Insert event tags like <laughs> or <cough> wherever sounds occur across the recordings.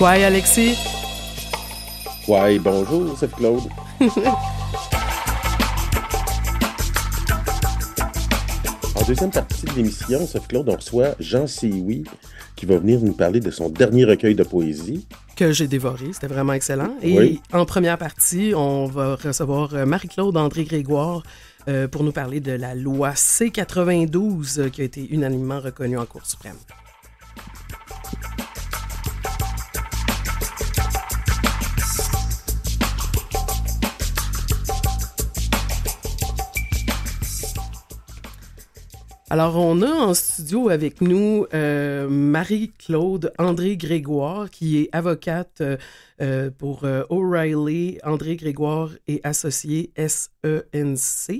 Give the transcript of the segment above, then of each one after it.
Ouais Alexis? Ouais, bonjour, c'est Claude. <laughs> en deuxième partie de l'émission, Sauf Claude, on reçoit Jean Sioui, qui va venir nous parler de son dernier recueil de poésie. Que j'ai dévoré, c'était vraiment excellent. Et en première partie, on va recevoir euh, Marie-Claude André Grégoire euh, pour nous parler de la loi C-92 euh, qui a été unanimement reconnue en Cour suprême. Alors, on a en studio avec nous euh, Marie-Claude André Grégoire, qui est avocate euh, euh, pour O'Reilly, André Grégoire et associé SENC.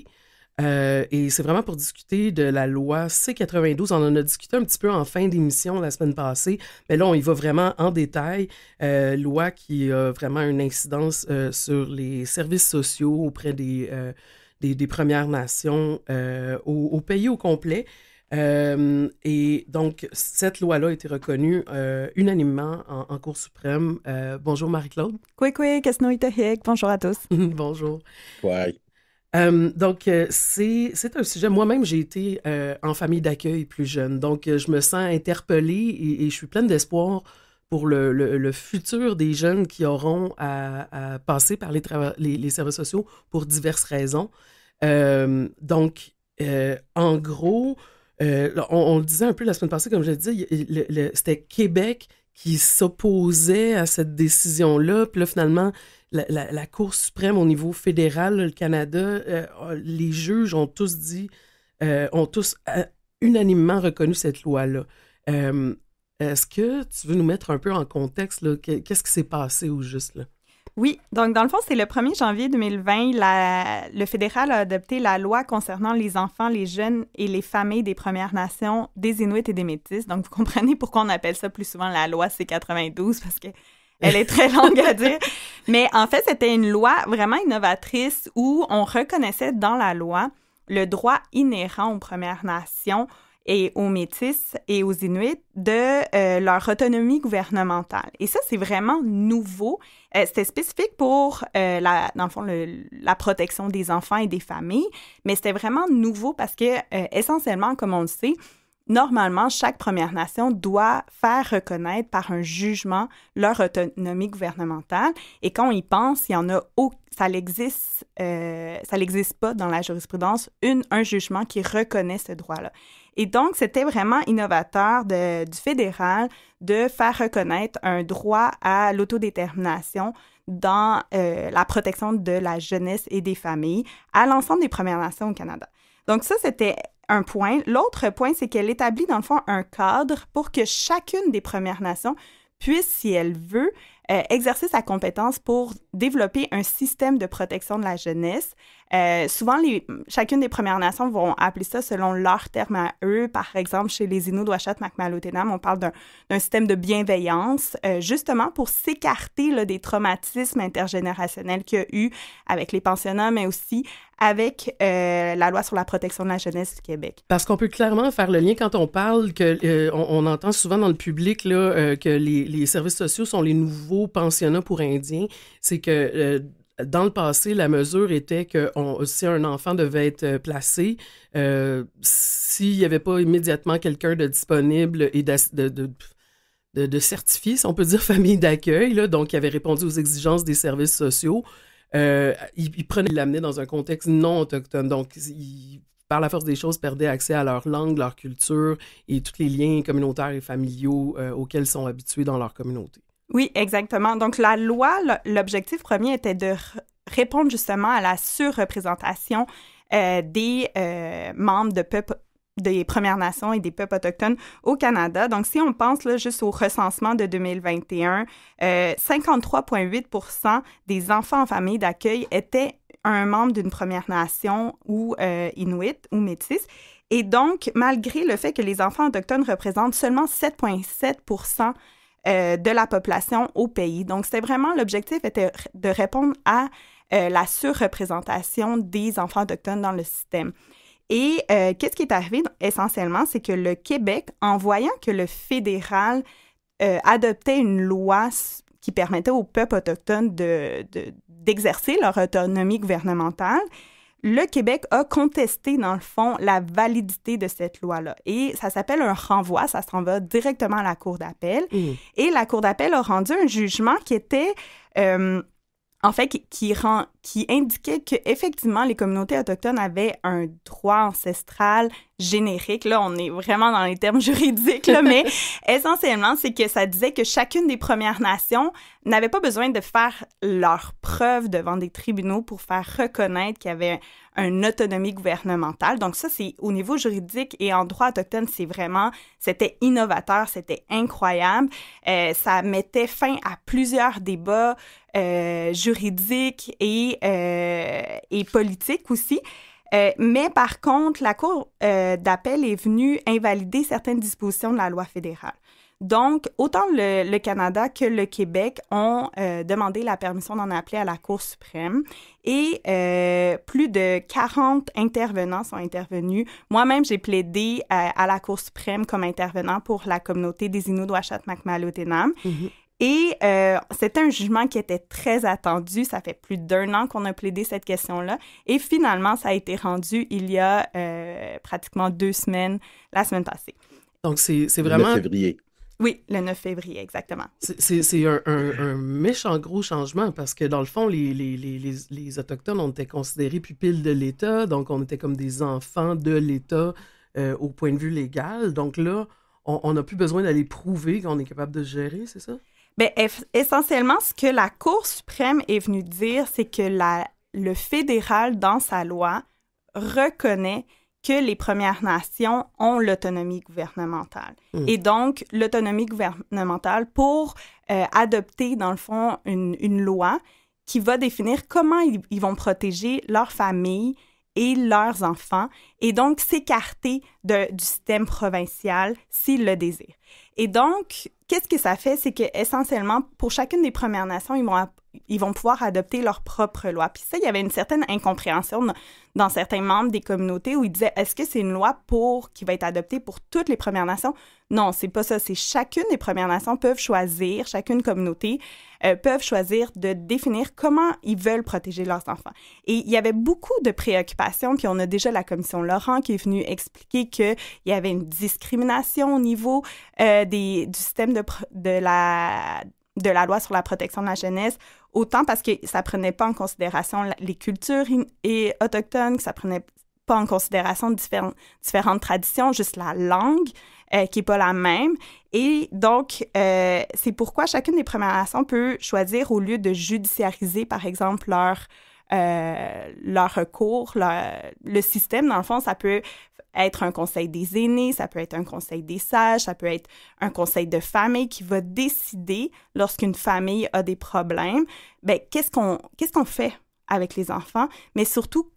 et c'est vraiment pour discuter de la loi C-92. On en a discuté un petit peu en fin d'émission la semaine passée, mais là, on y va vraiment en détail. loi qui a vraiment une incidence sur les services sociaux auprès des des, Premières Nations euh, au, pays au complet. Euh, et donc, cette loi-là a été reconnue euh, unanimement en, en, Cour suprême. bonjour Marie-Claude. Bonjour à tous. <laughs> bonjour. Oui. donc, c'est un sujet. Moi-même, j'ai été en famille d'accueil plus jeune. Donc, je me sens interpellée et, je suis pleine d'espoir pour le, le, futur des jeunes qui auront à, passer par les, les, les, services sociaux pour diverses raisons. Euh, donc, euh, en gros, euh, on, le disait un peu la semaine passée, comme je l'ai dit, c'était Québec qui s'opposait à cette décision-là. Puis là, finalement, la, Cour suprême au niveau fédéral, le Canada, les juges ont tous dit, ont tous unanimement reconnu cette loi-là. Est-ce que tu veux nous mettre un peu en contexte, qu'est-ce qui s'est passé au juste là? Oui, donc dans le fond, c'est le 1er janvier 2020, le fédéral a adopté la loi concernant les enfants, les jeunes et les familles des Premières Nations, des Inuits et des Métis. Donc vous comprenez pourquoi on appelle ça plus souvent la loi C92 parce que elle est très longue à dire. <laughs> Mais en fait, c'était une loi vraiment innovatrice où on reconnaissait dans la loi le droit inhérent aux Premières Nations et aux Métis et aux Inuits de euh, leur autonomie gouvernementale. Et ça, c'est vraiment nouveau. Euh, c'était spécifique pour, euh, la, dans le fond, la protection des enfants et des familles, mais c'était vraiment nouveau parce que, essentiellement, comme on le sait, normalement, chaque Première Nation doit faire reconnaître par un jugement leur autonomie gouvernementale. Et quand on y pense, il y en a aucun ça n'existe pas dans la jurisprudence une, un jugement qui reconnaît ce droit-là. Et donc, c'était vraiment innovateur du fédéral de faire reconnaître un droit à l'autodétermination dans euh, la protection de la jeunesse et des familles à l'ensemble des Premières Nations au Canada. Donc ça, c'était un point. L'autre point, c'est qu'elle établit dans le fond un cadre pour que chacune des Premières Nations puisse, si elle veut, euh, exercer sa compétence pour développer un système de protection de la jeunesse. Euh, souvent, les, chacune des Premières Nations vont appeler ça selon leur terme à eux. Par exemple, chez les Inuits d'Ouachat Macmalotenam, on parle d'un système de bienveillance, euh, justement pour s'écarter des traumatismes intergénérationnels qu'il y a eu avec les pensionnats, mais aussi avec euh, la loi sur la protection de la jeunesse du Québec. Parce qu'on peut clairement faire le lien quand on parle que on, entend souvent dans le public là, que les, les, services sociaux sont les nouveaux pensionnats pour Indiens. C'est que euh, dans le passé, la mesure était que on, si un enfant devait être euh, placé, euh, s'il n'y avait pas immédiatement quelqu'un de disponible et de, de, certifié, si on peut dire <laughs> famille d'accueil, donc qui avait répondu aux exigences des services sociaux, il, prenait, l'amener dans un contexte non autochtone. Donc, par la force des choses, perdait accès à leur langue, leur culture et tous les liens communautaires et familiaux auxquels auxquels sont habitués dans leur communauté. Oui, exactement. Donc la loi, l'objectif premier était de répondre justement à la surreprésentation euh, des euh, membres de peuples des Premières Nations et des peuples autochtones au Canada. Donc, si on pense juste au recensement de 2021, 53,8 euh, des enfants en famille d'accueil étaient un membre d'une Première Nation ou Inuit ou Métis. Et donc, malgré le fait que les enfants autochtones représentent seulement 7,7 euh, de la population au pays. Donc, c'était vraiment l'objectif était de répondre à euh, la surreprésentation des enfants autochtones dans le système. Et euh, qu'est-ce qui est arrivé essentiellement, c'est que le Québec, en voyant que le fédéral adoptait une loi qui permettait aux peuples autochtones d'exercer leur autonomie gouvernementale, le Québec a contesté, dans le fond, la validité de cette loi-là. Et ça s'appelle un renvoi, ça s'en va directement à la Cour d'appel. Mmh. Et la Cour d'appel a rendu un jugement qui était... Euh, en fait, qui, rend, qui indiquait qu'effectivement, les communautés autochtones avaient un droit ancestral générique. Là, on est vraiment dans les termes <laughs> juridiques, là, mais <laughs> essentiellement, c'est que ça disait que chacune des Premières Nations n'avait pas besoin de faire leur preuve devant des tribunaux pour faire reconnaître qu'il y avait une autonomie gouvernementale. Donc ça, c'est au niveau juridique et en droit autochtone, c'est vraiment, c'était innovateur, c'était incroyable. Euh, ça mettait fin à plusieurs débats euh, juridiques et, euh, et politiques aussi. Euh, mais par contre, la Cour euh, d'appel est venue invalider certaines dispositions de la loi fédérale. Donc, autant le, Canada que le Québec ont euh, demandé la permission d'en appeler à la Cour suprême et plus de 40 intervenants sont intervenus. Moi-même, j'ai plaidé à la Cour suprême comme intervenant pour la communauté des Inuits d'Ouachat-Macmalotena. Mm et euh, c'était un jugement qui était très attendu. Ça fait plus d'un an qu'on a plaidé cette question-là. Et finalement, ça a été rendu il y a euh, pratiquement deux semaines, la semaine passée. Donc, c'est vraiment... Le 9 février. Oui, le 9 février, exactement. C'est un, méchant gros changement parce que, dans le fond, les, les, Autochtones, on était considérés pupilles de l'État, donc on était comme des enfants de l'État euh, au point de vue légal. Donc là, on n'a plus besoin d'aller prouver qu'on est capable de gérer, c'est ça? Ben, essentiellement, ce que la Cour suprême est venue dire, c'est que le fédéral, dans sa loi, reconnaît que les Premières Nations ont l'autonomie gouvernementale. Hmm. Et donc, l'autonomie gouvernementale pour euh, adopter, dans le fond, une, loi qui va définir comment ils, vont protéger leur famille et leurs enfants, et donc s'écarter du système provincial s'ils le désirent. Et donc, qu'est-ce que ça fait? C'est que essentiellement, pour chacune des Premières Nations, ils vont ils vont pouvoir adopter leur propre loi. Puis ça, il y avait une certaine incompréhension dans, certains membres des communautés où ils disaient est-ce que c'est une loi pour qui va être adoptée pour toutes les Premières Nations Non, c'est pas ça. C'est chacune des Premières Nations peuvent choisir, chacune communauté euh, peuvent choisir de définir comment ils veulent protéger leurs enfants. Et il y avait beaucoup de préoccupations. Puis on a déjà la commission Laurent qui est venue expliquer qu'il y avait une discrimination au niveau euh, des, du système de, de la de la loi sur la protection de la jeunesse Autant parce que ça prenait pas en considération les cultures et autochtones, que ça prenait pas en considération différentes, différentes traditions, juste la langue euh, qui n'est pas la même. Et donc, euh, c'est pourquoi chacune des Premières Nations peut choisir, au lieu de judiciariser, par exemple, leur, euh, leur recours, leur, le système, dans le fond, ça peut être un conseil des aînés, ça peut être un conseil des sages, ça peut être un conseil de famille qui va décider lorsqu'une famille a des problèmes, ben, qu'est-ce qu'on qu'est-ce qu'on fait avec les enfants, mais surtout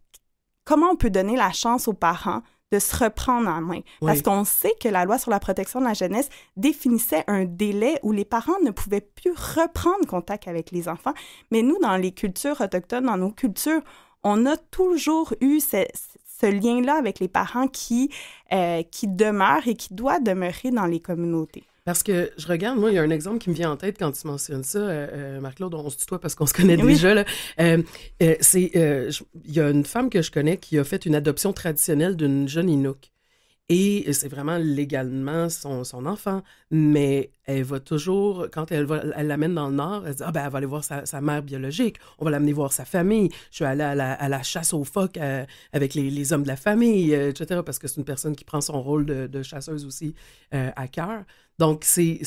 comment on peut donner la chance aux parents de se reprendre en main. Parce qu'on sait que la loi sur la protection de la jeunesse définissait un délai où les parents ne pouvaient plus reprendre contact avec les enfants. Mais nous, dans les cultures autochtones, dans nos cultures, on a toujours eu cette, ce lien-là avec les parents qui, euh, qui demeure et qui doit demeurer dans les communautés. Parce que je regarde, moi, il y a un exemple qui me vient en tête quand tu mentionnes ça, euh, euh, Marc-Claude, on se tutoie parce qu'on se connaît déjà. Là. c'est, il y a une femme que je connais qui a fait une adoption traditionnelle d'une jeune Inuk. Et c'est vraiment légalement son, son, enfant, mais elle va toujours, quand elle l'amène elle dans le Nord, elle dit, ah ben, elle va aller voir sa, mère biologique, on va l'amener voir sa famille, je suis allée à la, à la chasse aux phoques euh, avec les, les, hommes de la famille, euh, etc., parce que c'est une personne qui prend son rôle de, chasseuse aussi euh, à cœur. Donc, c'est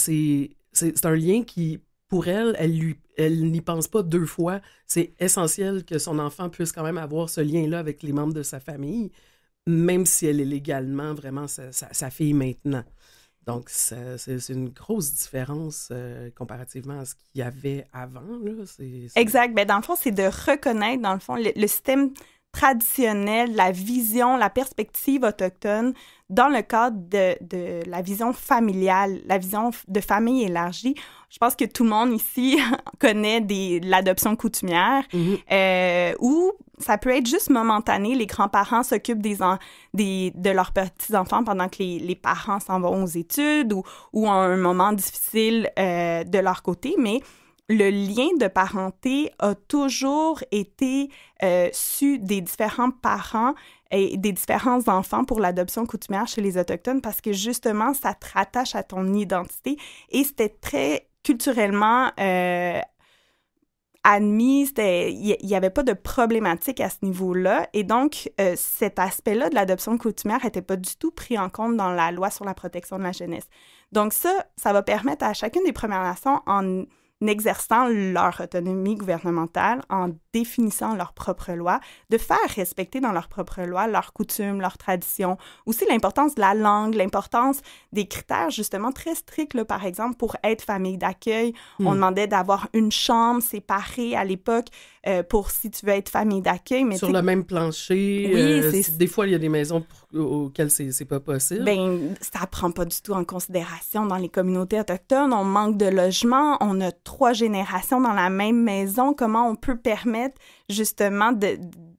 un lien qui pour elle, elle n'y elle pense pas deux fois. C'est essentiel que son enfant puisse quand même avoir ce lien-là avec les membres de sa famille même si elle est légalement vraiment sa, fille maintenant. Donc, c'est une grosse différence euh, comparativement à ce qu'il y avait avant. Exact. mais ben, dans le fond, c'est de reconnaître, dans le fond, le système traditionnelle, la vision, la perspective autochtone dans le cadre de, la vision familiale, la vision de famille élargie. Je pense que tout le monde ici <laughs> connaît l'adoption coutumière, mm-hmm. euh, où ça peut être juste momentané. Les grands-parents s'occupent des, de leurs petits-enfants pendant que les, parents s'en vont aux études ou, ou un moment difficile euh, de leur côté, mais le lien de parenté a toujours été euh, su des différents parents et des différents enfants pour l'adoption coutumière chez les Autochtones parce que justement, ça te rattache à ton identité et c'était très culturellement euh, admis, il n'y avait pas de problématique à ce niveau-là. Et donc, euh, cet aspect-là de l'adoption coutumière n'était pas du tout pris en compte dans la loi sur la protection de la jeunesse. Donc ça, ça va permettre à chacune des Premières Nations en exerçant leur autonomie gouvernementale, en définissant leurs propres lois, de faire respecter dans leurs propres lois leurs coutumes, leurs traditions, aussi l'importance de la langue, l'importance des critères justement très stricts. par exemple, pour être famille d'accueil, on hmm. demandait d'avoir une chambre séparée à l'époque euh, pour si tu veux être famille d'accueil. Mais Sur le même plancher, oui, euh, des fois, il y a des maisons pour, auxquelles c'est pas possible. Ben, ça prend pas du tout en considération dans les communautés autochtones. On manque de logement, on a trois générations dans la même maison. Comment on peut permettre justement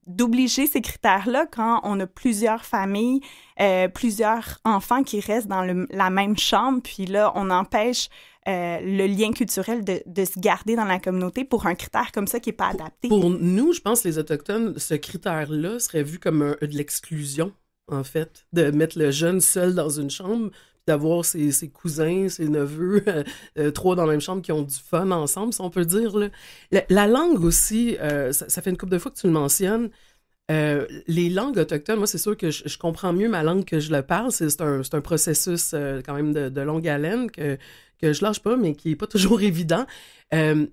d'obliger ces critères-là quand on a plusieurs familles, euh, plusieurs enfants qui restent dans la même chambre, puis là, on empêche euh, le lien culturel de, se garder dans la communauté pour un critère comme ça qui n'est pas adapté. Pour nous, je pense, les Autochtones, ce critère-là serait vu comme de l'exclusion, en fait, de mettre le jeune seul dans une chambre, d'avoir ses, cousins, ses neveux, <laughs> euh, trois dans la même chambre qui ont du fun ensemble, si on peut dire. La, langue aussi, euh, ça, ça, fait une couple de fois que tu le mentionnes, euh, les langues autochtones, moi, c'est sûr que je, comprends mieux ma langue que je le parle. C'est un, un, processus euh, quand même de, longue haleine que, que je lâche pas, mais qui n'est pas <laughs> toujours évident. Euh,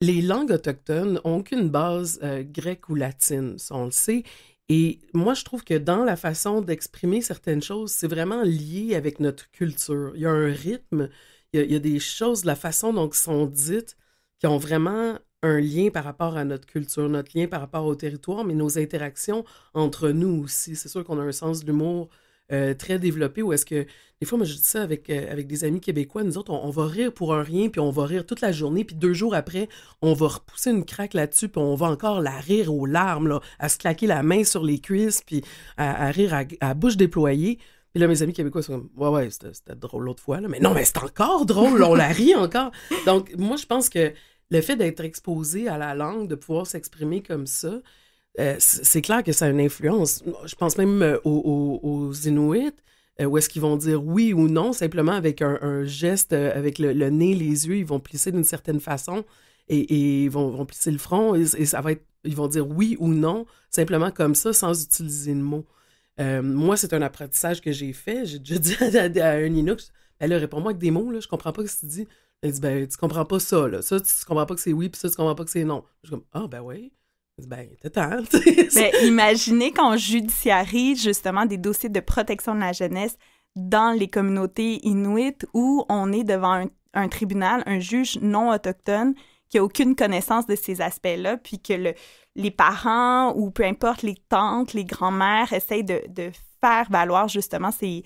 les langues autochtones ont qu'une base grecque ou latine, ça on le sait. Et moi, je trouve que dans la façon d'exprimer certaines choses, c'est vraiment lié avec notre culture. Il y a un rythme, il y a, des choses, la façon dont sont dites, qui ont vraiment un lien par rapport à notre culture, notre lien par rapport au territoire, mais nos interactions entre nous aussi. C'est sûr qu'on a un sens de l'humour euh, très développé Ou est-ce que, des fois, moi je dis ça avec, euh, avec des amis québécois, nous autres, on, va rire pour un rien, puis on va rire toute la journée, puis deux jours après, on va repousser une craque là-dessus, puis on va encore la rire aux larmes, à se claquer la main sur les cuisses, puis à, rire à, bouche déployée. Et là, mes amis québécois sont comme, ouais, ouais, c'était drôle l'autre fois, là. mais non, mais c'est encore drôle, on la rit encore. Donc, moi, je pense que le fait d'être exposé à la langue, de pouvoir s'exprimer comme ça, euh, c'est clair que ça a une influence. Je pense même euh, aux, Inuits, euh, où est-ce qu'ils vont dire oui ou non, simplement avec un, geste, avec le, nez, les yeux, ils vont plisser d'une certaine façon et, ils vont, plisser le front et, ça va être, ils vont dire oui ou non, simplement comme ça, sans utiliser de mots. moi, c'est un apprentissage que j'ai fait. J'ai déjà <laughs> dit à, un Inuit, elle ben réponds-moi avec des mots, là, je comprends pas ce que tu dis. Elle dit, ben, tu comprends pas ça, là. Ça, tu comprends pas que c'est oui, puis ça, tu comprends pas que c'est non. Je suis comme, ah, ben oui. Ben, t'attends. mais <laughs> ben, imaginez qu'on judiciarise justement des dossiers de protection de la jeunesse dans les communautés inuites où on est devant un, tribunal, un juge non autochtone qui a aucune connaissance de ces aspects-là, puis que le, les parents ou peu importe les tantes, les grand mères essayent de, de faire valoir justement c'est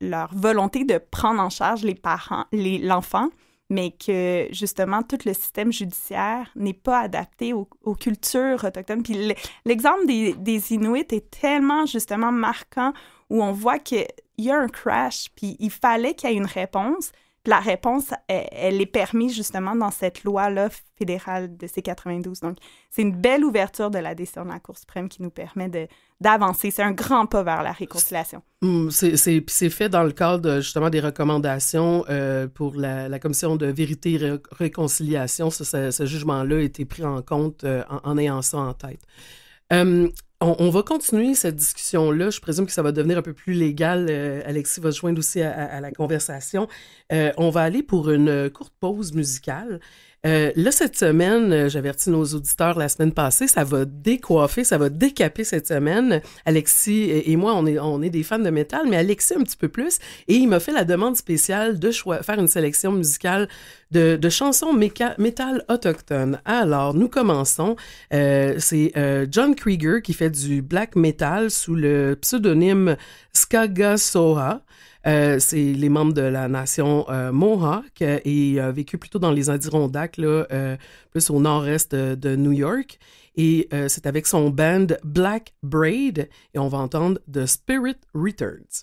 leur volonté de prendre en charge les parents, l'enfant, mais que justement tout le système judiciaire n'est pas adapté aux, cultures autochtones. Puis l'exemple des, des Inuits est tellement justement marquant où on voit qu'il y a un crash, puis il fallait qu'il y ait une réponse, la réponse, e-, elle, est permise justement dans cette loi-là fédérale de C92. Donc, c'est une belle ouverture de la décision de la Cour suprême qui nous permet d'avancer. C'est un grand pas vers la réconciliation. Hmm, c'est, fait dans le cadre justement des recommandations euh, pour la, commission de vérité et réconciliation. Ce, jugement-là a été pris en compte euh, en ayant ça en tête. Euh, on, va continuer cette discussion-là. Je présume que ça va devenir un peu plus légal. Euh, Alexis va se joindre aussi à, la conversation. Euh, on va aller pour une courte pause musicale. Euh, là, cette semaine, euh, j'avertis nos auditeurs la semaine passée, ça va décoiffer, ça va décaper cette semaine. Alexis et moi, on est, on est des fans de métal, mais Alexis un petit peu plus. Et il m'a fait la demande spéciale de faire une sélection musicale de, de chansons métal autochtones. Alors, nous commençons. Euh, c'est euh, John Krieger qui fait du black metal sous le pseudonyme Skaga Soha. Euh, c'est les membres de la nation euh, Mohawk euh, et a vécu plutôt dans les Adirondacks, là, plus au nord-est de New York. Et c'est avec son band Black Braid et on va entendre The Spirit Returns.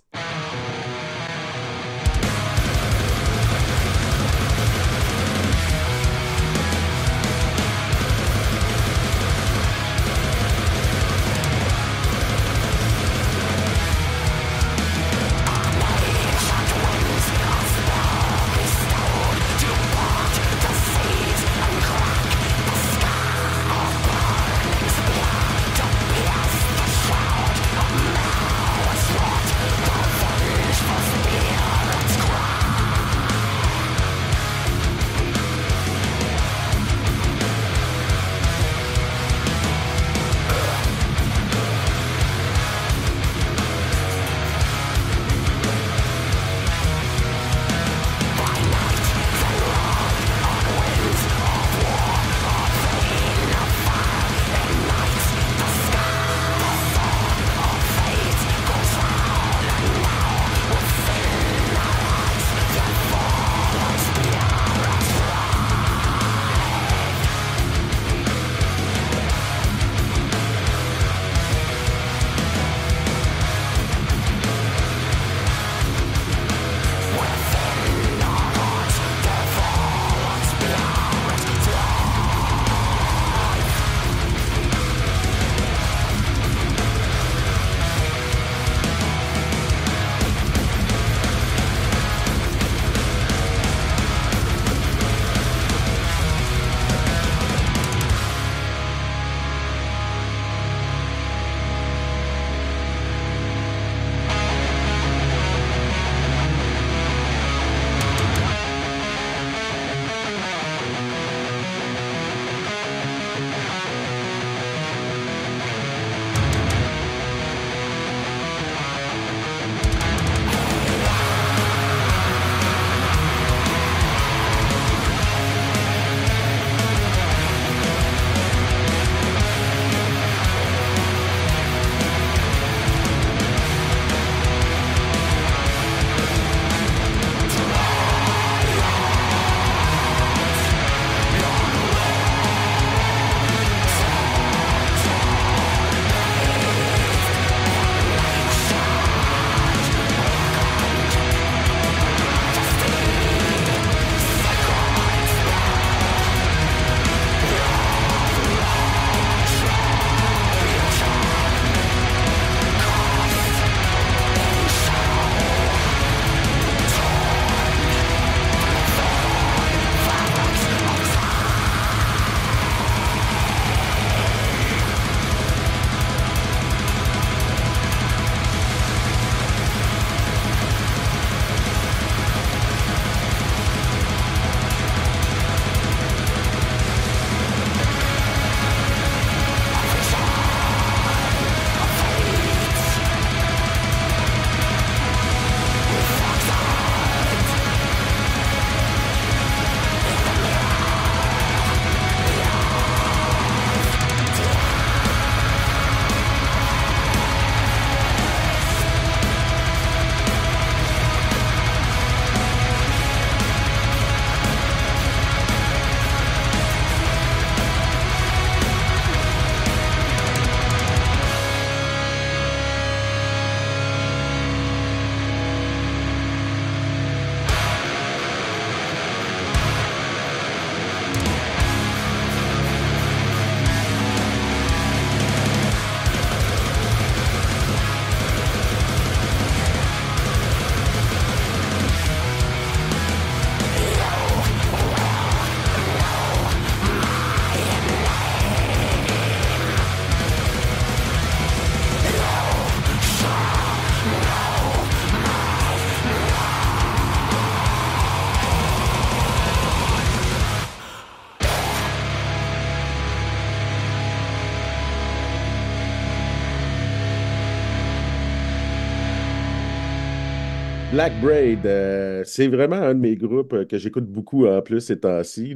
Black Braid, euh, c'est vraiment un de mes groupes euh, que j'écoute beaucoup en plus ces temps-ci. <laughs> j'ai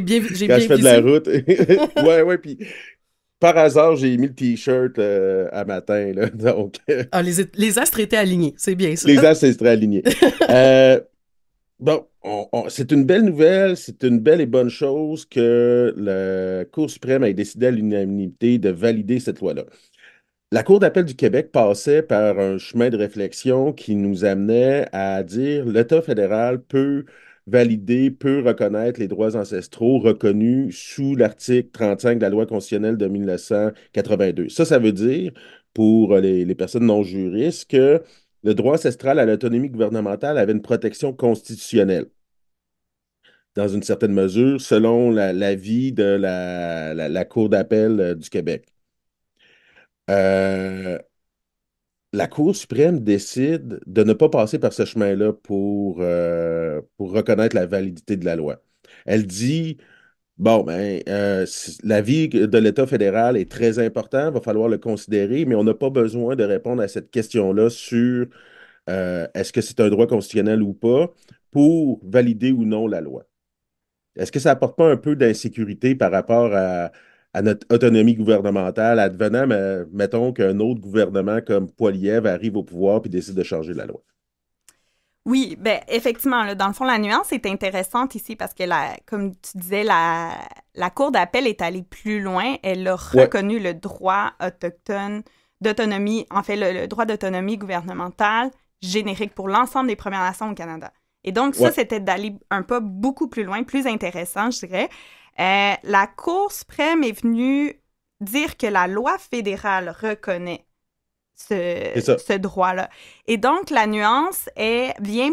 bien, j'ai bien je fais de la route. <laughs> ouais, ouais, puis par hasard, j'ai mis le t-shirt euh, à matin. Là, <laughs> donc... Ah, les, astres étaient alignés, c'est bien ça. Les astres étaient alignés. bon, c'est une belle nouvelle, c'est une belle et bonne chose que la Cour suprême ait décidé à l'unanimité de valider cette loi-là. La Cour d'appel du Québec passait par un chemin de réflexion qui nous amenait à dire l'État fédéral peut valider, peut reconnaître les droits ancestraux reconnus sous l'article 35 de la loi constitutionnelle de 1982. Ça, ça veut dire, pour les, personnes non juristes, que le droit ancestral à l'autonomie gouvernementale avait une protection constitutionnelle. Dans une certaine mesure, selon l'avis de la Cour d'appel euh, du Québec. Euh, la Cour suprême décide de ne pas passer par ce chemin-là pour, euh, pour reconnaître la validité de la loi. Elle dit Bon, ben, euh, l'avis de l'État fédéral est très important, il va falloir le considérer, mais on n'a pas besoin de répondre à cette question-là sur euh, est-ce que c'est un droit constitutionnel ou pas pour valider ou non la loi. Est-ce que ça apporte pas un peu d'insécurité par rapport à à notre autonomie gouvernementale, advenant, mais, mettons, qu'un autre gouvernement comme Poiliev arrive au pouvoir puis décide de changer la loi. Oui, ben effectivement, là, dans le fond, la nuance est intéressante ici parce que, la, comme tu disais, la, la Cour d'appel est allée plus loin. Elle a reconnu le droit autochtone d'autonomie, en fait, le, droit d'autonomie gouvernementale générique pour l'ensemble des Premières Nations au Canada. Et donc, ça, c'était d'aller un pas beaucoup plus loin, plus intéressant, je dirais. Euh, la Cour suprême est venue dire que la loi fédérale reconnaît ce, droit-là. Et donc, la nuance est, vient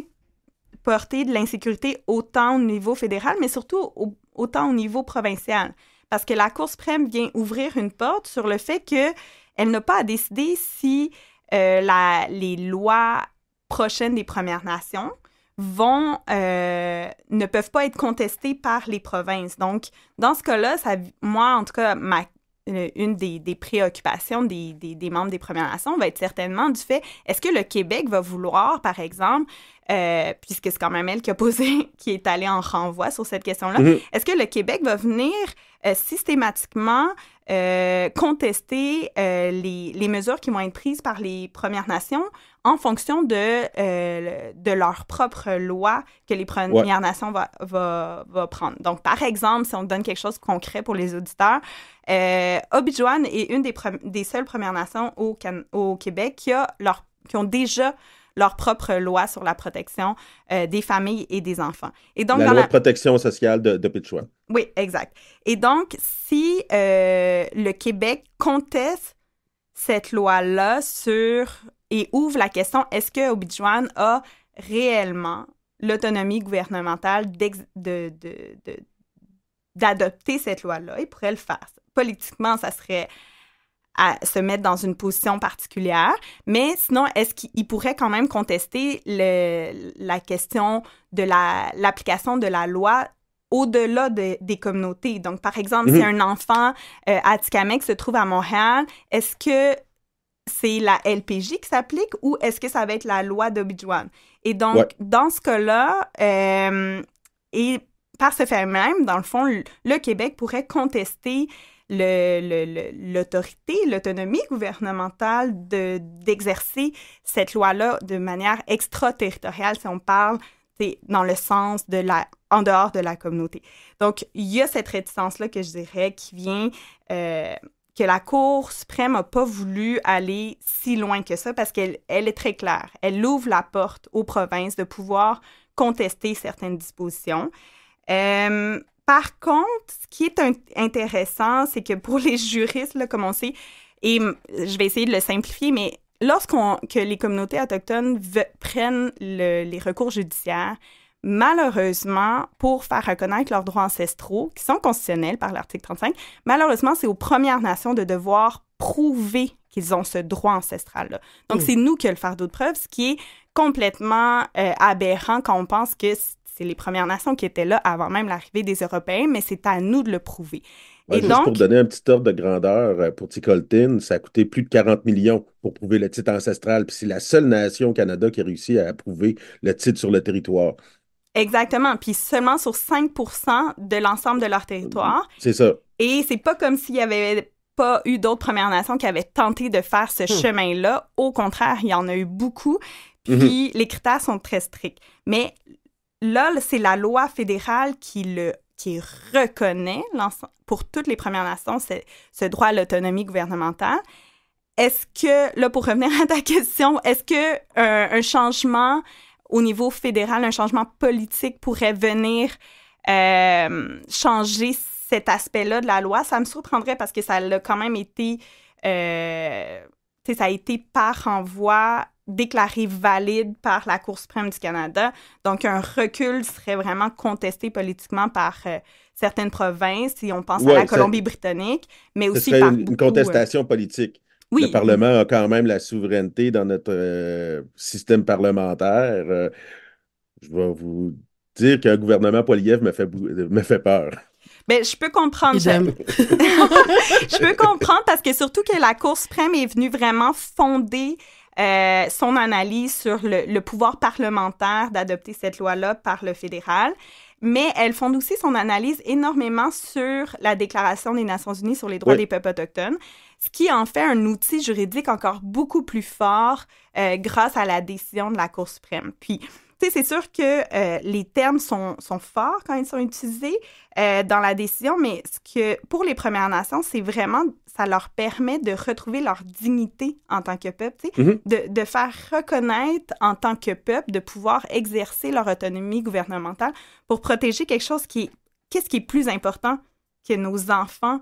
porter de l'insécurité autant au niveau fédéral, mais surtout autant au niveau provincial. Parce que la Cour suprême vient ouvrir une porte sur le fait qu'elle n'a pas à décider si euh, les lois prochaines des Premières Nations vont euh, ne peuvent pas être contestées par les provinces. Donc, dans ce cas-là, ça, moi, en tout cas, euh, une des, préoccupations des, membres des Premières Nations va être certainement du fait, est-ce que le Québec va vouloir, par exemple, euh, puisque c'est quand même elle qui a posé, <laughs> qui est allée en renvoi sur cette question-là, mm-hmm. est-ce que le Québec va venir systématiquement euh, contester euh, les, mesures qui vont être prises par les Premières Nations en fonction de, euh, de leur propre loi que les Premières Nations va, prendre. Donc, par exemple, si on donne quelque chose de concret pour les auditeurs, euh, est une des, des seules Premières Nations au, au Québec qui, a leur, qui ont déjà leur propre loi sur la protection euh, des familles et des enfants. Et donc, la dans loi la... de protection sociale de, de Oui, exact. Et donc, si euh, le Québec conteste cette loi-là sur et ouvre la question est-ce que Obidjouan a réellement l'autonomie gouvernementale de, d'adopter cette loi-là? Il pourrait le faire. Politiquement, ça serait à se mettre dans une position particulière. Mais sinon, est-ce qu'il pourrait quand même contester la question de l'application de la loi au-delà des communautés. Donc, par exemple, si mhm. un enfant euh, à se trouve à Montréal, est-ce que c'est la LPJ qui s'applique ou est-ce que ça va être la loi d'Obidjouane? Et donc, dans ce cas-là, euh, et par ce fait même, dans le fond, le Québec pourrait contester l'autorité, le, le, l'autonomie gouvernementale de d'exercer cette loi-là de manière extraterritoriale, si on parle dans le sens de la en dehors de la communauté. Donc, il y a cette réticence-là que je dirais qui vient euh, que la Cour suprême n'a pas voulu aller si loin que ça parce qu'elle elle est très claire. Elle ouvre la porte aux provinces de pouvoir contester certaines dispositions. Euh, par contre, ce qui est intéressant, c'est que pour les juristes, comme on sait, et je vais essayer de le simplifier, mais lorsqu'on que les communautés autochtones prennent les recours judiciaires, malheureusement, pour faire reconnaître leurs droits ancestraux, qui sont constitutionnels par l'article 35, malheureusement, c'est aux Premières Nations de devoir prouver qu'ils ont ce droit ancestral-là. Donc, hmm. c'est nous qui le fardeau de preuve, ce qui est complètement euh, aberrant quand on pense que c'est les Premières Nations qui étaient là avant même l'arrivée des Européens, mais c'est à nous de le prouver. et donc, pour donner un petit ordre de grandeur, euh, pour Ticoltin, ça a coûté plus de 40 millions pour prouver le titre ancestral. Puis c'est la seule nation au Canada qui a réussi à prouver le titre sur le territoire. Exactement. Puis seulement sur 5 de l'ensemble de leur territoire. Euh, c'est ça. Et c'est pas comme s'il y avait pas eu d'autres Premières Nations qui avaient tenté de faire ce hmm. chemin-là. Au contraire, il y en a eu beaucoup. Mm-hmm. Puis les critères sont très stricts. Mais là, c'est la loi fédérale qui le qui reconnaît pour toutes les Premières Nations ce droit à l'autonomie gouvernementale. Est-ce que, là, pour revenir à ta question, est-ce que un, changement au niveau fédéral, un changement politique pourrait venir euh, changer cet aspect-là de la loi? Ça me surprendrait parce que ça l'a quand même été, euh, ça a été par renvoi déclaré valide par la Cour suprême du Canada. Donc, un recul serait vraiment contesté politiquement par euh, certaines provinces, si on pense à la Colombie-Britannique, mais aussi par une, une euh. contestation politique. Oui. Le Parlement a quand même la souveraineté dans notre euh, système parlementaire. je vais vous dire qu'un gouvernement Poiliev me fait, me fait peur. Ben, je peux comprendre. J'aime. <laughs> je peux comprendre parce que surtout que la Cour suprême est venue vraiment fonder euh, son analyse sur le, pouvoir parlementaire d'adopter cette loi-là par le fédéral. Mais elle fonde aussi son analyse énormément sur la Déclaration des Nations Unies sur les droits des peuples autochtones, ce qui en fait un outil juridique encore beaucoup plus fort euh, grâce à la décision de la Cour suprême. Puis, c'est sûr que euh, les termes sont, sont, forts quand ils sont utilisés euh, dans la décision, mais ce que pour les Premières Nations, c'est vraiment, ça leur permet de retrouver leur dignité en tant que peuple, mm-hmm. de, faire reconnaître en tant que peuple, de pouvoir exercer leur autonomie gouvernementale pour protéger quelque chose qui qu'est-ce qui est plus important que nos enfants,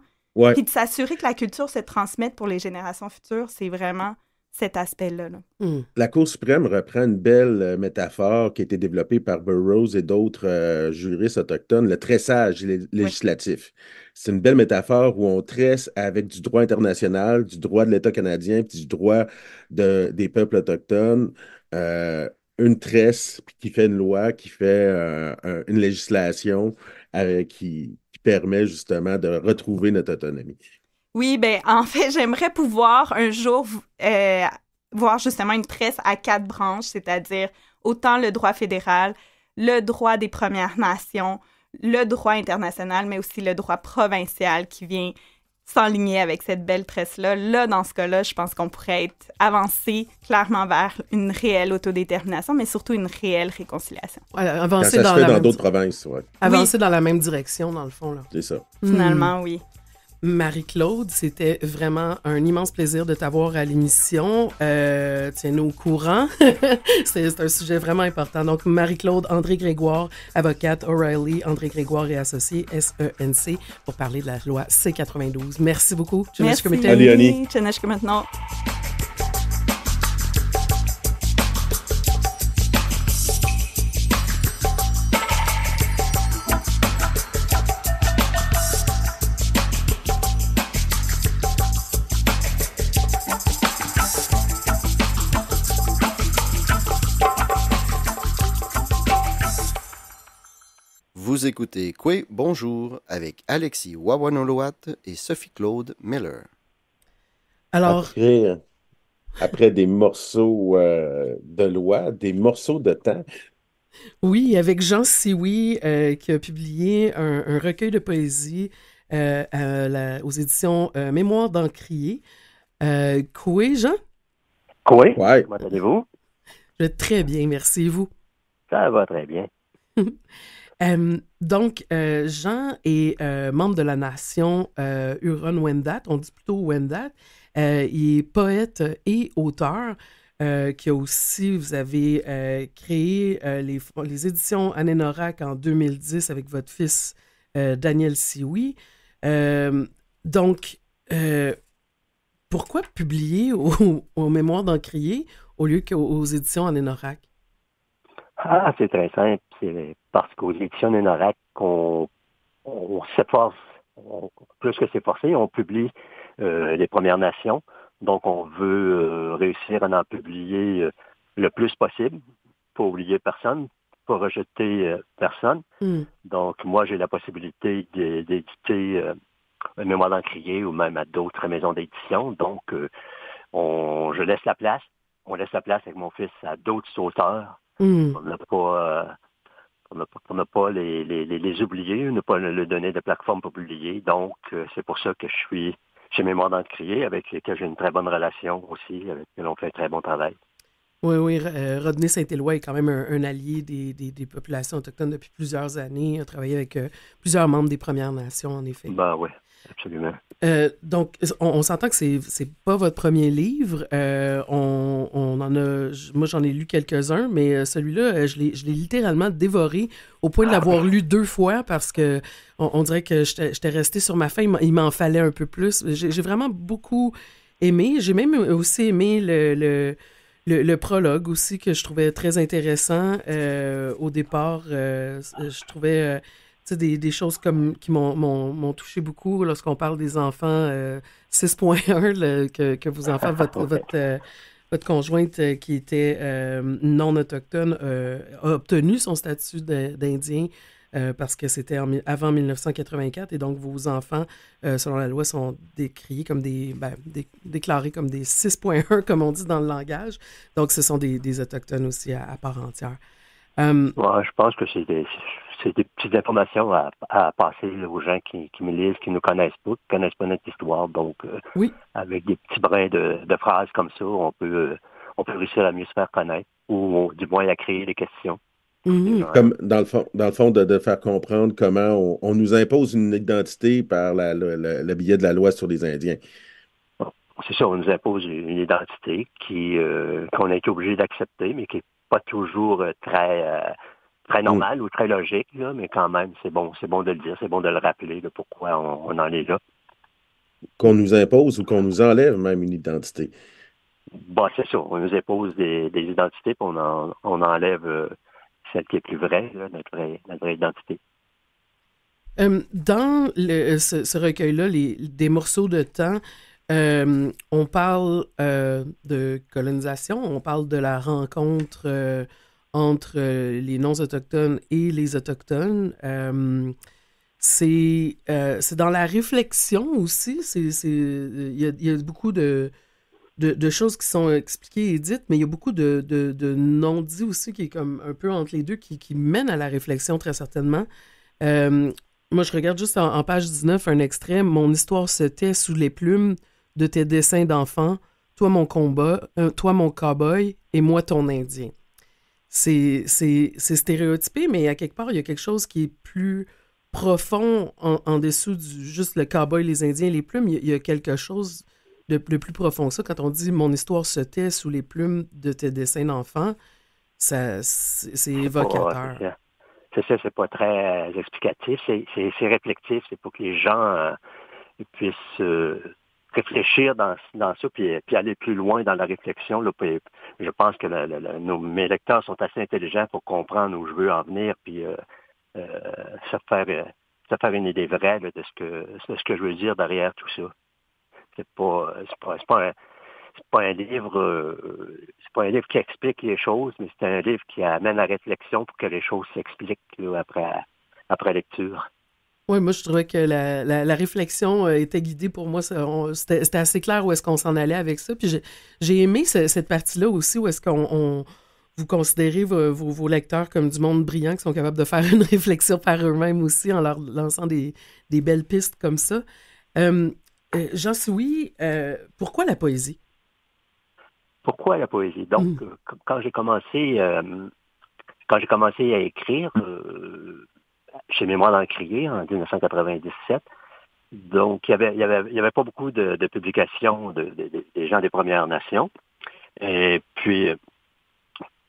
puis de s'assurer que la culture se transmette pour les générations futures, c'est vraiment cet aspect-là. Hmm. La Cour suprême reprend une belle euh, métaphore qui a été développée par Burroughs et d'autres euh, juristes autochtones, le tressage législatif. C'est une belle métaphore où on tresse avec du droit international, du droit de l'État canadien, puis du droit des peuples autochtones. Euh, une tresse qui fait une loi, qui fait une législation qui permet justement de retrouver notre autonomie. Oui, ben en <laughs> fait, j'aimerais pouvoir un jour euh, voir justement une presse à quatre branches, c'est-à-dire autant le droit fédéral, le droit des Premières Nations, le droit international, mais aussi le droit provincial qui vient s'enligner avec cette belle presse-là. Là, dans ce cas-là, je pense qu'on pourrait avancer clairement vers une réelle autodétermination, mais surtout une réelle réconciliation. avancer dans, d'autres provinces, Avancer dans la même direction, dans le fond. Là. C'est ça. Finalement, oui. Marie-Claude, c'était vraiment un immense plaisir de t'avoir à l'émission. Euh, Tiens-nous au courant. <laughs> c'est un sujet vraiment important. Donc, Marie-Claude André Grégoire, avocate O'Reilly, André Grégoire et associé SENC, pour parler de la loi C92. Merci beaucoup. Merci. Merci. Allez, maintenant. Vous écoutez Kwe Bonjour avec Alexis Wawanoloat et Sophie-Claude Miller. Alors. Après, après des morceaux euh, de loi, des morceaux de temps. Oui, avec Jean Sioui euh, qui a publié un, recueil de poésie euh, aux éditions Mémoire d'Encrier. Kwe, Jean? Kwe, comment allez-vous? très bien, merci. vous? Ça va très bien. <laughs> Euh, donc, euh, Jean est euh, membre de la nation Huron-Wendat, on dit plutôt Wendat. il est poète et auteur. qui a aussi, vous avez créé les, les, éditions Anénorac en 2010 avec votre fils Daniel Sioui. donc, pourquoi publier aux <laughs> Mémoires d'Encrier au lieu qu'aux éditions Anénorac? Ah, c'est très simple. C'est parce qu'aux éditions Nénorac qu'on on, s'efforce, plus que s'efforcer, on publie euh, les Premières Nations. Donc, on veut euh, réussir à en publier euh, le plus possible, pour oublier personne, pour rejeter personne. Hmm. Donc, moi, j'ai la possibilité d'éditer Mémoire d'encrier ou même à d'autres maisons d'édition. Donc, on, je laisse la place. On laisse la place avec mon fils à d'autres auteurs. Hmm. On n'a pas on n'a pas les, les, les oublier, ne pas le donner de plateforme pour publier. Donc, euh, c'est pour ça que je suis chez Mémoire Crier, avec lesquels j'ai une très bonne relation aussi, avec lesquels on fait un très bon travail. Oui, oui. Euh, Rodney Saint-Éloi est quand même un, allié des, populations autochtones depuis plusieurs années. Il a travaillé avec euh, plusieurs membres des Premières Nations, en effet. Ben oui, Absolument. Euh, donc, on, s'entend que c'est n'est pas votre premier livre. Euh, on, en a, moi, j'en ai lu quelques-uns, mais euh, celui-là, je l'ai littéralement dévoré au point de ah. l'avoir lu deux fois parce que on, dirait que j'étais resté sur ma faim. Il m'en fallait un peu plus. J'ai vraiment beaucoup aimé. J'ai même aussi aimé le, le prologue aussi que je trouvais très intéressant au départ. je trouvais des, des, choses comme qui m'ont touché beaucoup lorsqu'on parle des enfants 6.1, euh, que, que vos enfants, <laughs> votre, euh, votre, conjointe euh, qui était non autochtone a obtenu son statut d'Indien. parce que c'était avant 1984 et donc vos enfants, selon la loi, sont décriés comme des, ben, déclarés comme des 6.1, comme on dit dans le langage. Donc, ce sont des, des autochtones aussi à, part entière. ouais, je pense que c'est des, c'est des petites informations à, passer aux gens qui, qui me lisent, qui ne nous connaissent pas, qui ne connaissent pas notre histoire. Donc, euh, avec des petits brins de, de, phrases comme ça, on peut, euh, on peut réussir à mieux se faire connaître ou du moins à créer des questions. Mhm. Comme dans le fond, dans le fond de, faire comprendre comment on, nous impose une identité par le, billet de la loi sur les Indiens. c'est ça, on nous impose une identité qui euh, qu'on a été obligé d'accepter, mais qui n'est pas toujours très Très mm. normal ou très logique, mais quand même, c'est bon, c'est bon de le dire, c'est bon de le rappeler de pourquoi on, en est là. Qu'on nous impose ou qu'on nous enlève même une identité. Bon, bah, c'est sûr, On nous impose des, identités, puis on, enlève euh, celle qui est plus vraie, notre, vraie notre, identité. Euh, dans ce, recueil-là, des morceaux de temps, euh, on parle de colonisation, on parle de la rencontre entre euh, les non-autochtones et les autochtones. Euh, c'est euh, dans la réflexion aussi. Il y, y, a beaucoup de, de, choses qui sont expliquées et dites, mais il y a beaucoup de, de, non-dits aussi qui est comme un peu entre les deux, qui, qui à la réflexion très certainement. Euh, moi, je regarde juste en, page 19 un extrait. Mon histoire se tait sous les plumes de tes dessins d'enfant. Toi, mon combat, toi, mon cowboy, et moi, ton indien c'est stéréotypé, mais à quelque part, il y a quelque chose qui est plus profond en, en dessous du juste le cowboy, les Indiens, les plumes. Il y, a, quelque chose de, de, plus profond que ça. Quand on dit mon histoire se tait sous les plumes de tes dessins d'enfant, c'est évocateur. C'est ça, c'est pas très euh, explicatif, c'est réflectif, c'est pour que les gens euh, puissent euh, réfléchir dans, dans ça, puis, puis, aller plus loin dans la réflexion. Là, je pense que nos, mes lecteurs sont assez intelligents pour comprendre où je veux en venir, puis euh, euh, se, faire, euh, se faire une idée vraie de, ce que, de ce que je veux dire derrière tout ça. C'est pas, pas, pas un, c'est pas un livre euh, c'est pas un livre qui explique les choses, mais c'est un livre qui amène la réflexion pour que les choses s'expliquent après après lecture. Oui, moi, je trouvais que la, la, réflexion euh, était guidée pour moi. C'était assez clair où est-ce qu'on s'en allait avec ça. Puis j'ai aimé cette partie-là aussi où est-ce qu'on vous considérez vos, vos, lecteurs comme du monde brillant qui sont capables de faire <laughs> une réflexion par eux-mêmes aussi en leur lançant des, belles pistes comme ça. Euh, euh jean suis euh, pourquoi la poésie? Pourquoi la poésie? Donc, mm. quand j'ai commencé, quand j'ai commencé à écrire, chez Mémoire dans en 1997. Donc, il n'y avait, y avait, avait, pas beaucoup de, publications des gens des Premières Nations. Et puis,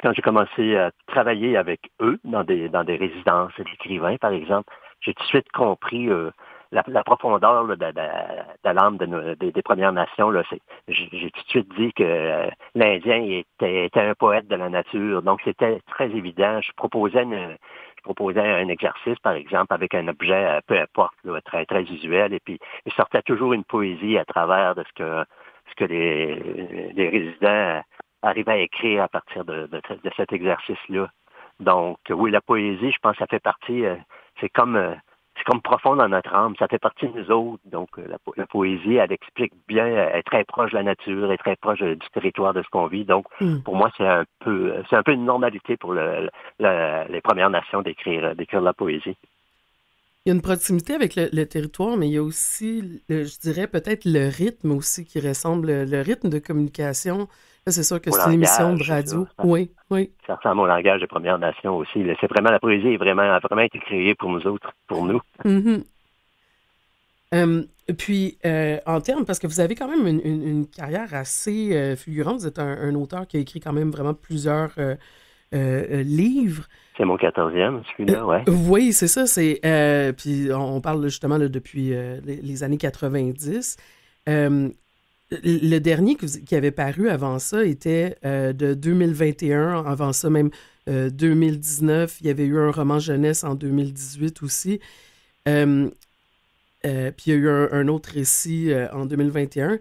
quand j'ai commencé à travailler avec eux dans des, dans des résidences d'écrivains, par exemple, j'ai tout de suite compris euh, la, profondeur de, de, de l'âme des Premières Nations. J'ai tout de suite dit que euh, l'Indien était, était, un poète de la nature. Donc, c'était très évident. Je proposais une, proposait un exercice, par exemple, avec un objet, euh, peu importe, très, très visuel, et puis il sortait toujours une poésie à travers de ce que, ce que les, résidents arrivaient à écrire à partir de, de, de cet exercice-là. Donc, oui, la poésie, je pense, ça fait partie, euh, c'est comme euh, c'est comme profond dans notre âme, ça fait partie de nous autres. Donc, euh, la, poésie, elle explique bien, elle est très proche de la nature, elle très proche euh, du territoire de ce qu'on vit. Donc, mm. pour moi, c'est un peu, c'est un peu une normalité pour le, les Premières Nations d'écrire, euh, d'écrire la poésie. Il y a une proximité avec le, le territoire, mais il y a aussi, je dirais peut-être le rythme aussi qui ressemble, le rythme de communication, c'est sûr que c'est une émission de radio. oui, oui. Ça ressemble au langage de Première Nations aussi. C'est vraiment la poésie est vraiment, a vraiment été créée pour nous autres, pour nous. Mm-hmm. Euh, puis, euh, en termes, parce que vous avez quand même une, carrière assez euh, fulgurante, vous êtes un, auteur qui a écrit quand même vraiment plusieurs livres. C'est mon quatorzième, celui-là, ouais. oui, c'est ça. C'est puis on, parle justement depuis les, les, années 90 le dernier qui avait paru avant ça était euh, de 2021, avant ça même 2019. Euh, il y avait eu un roman jeunesse en 2018 aussi. Euh, puis il y a eu un, autre récit en 2021.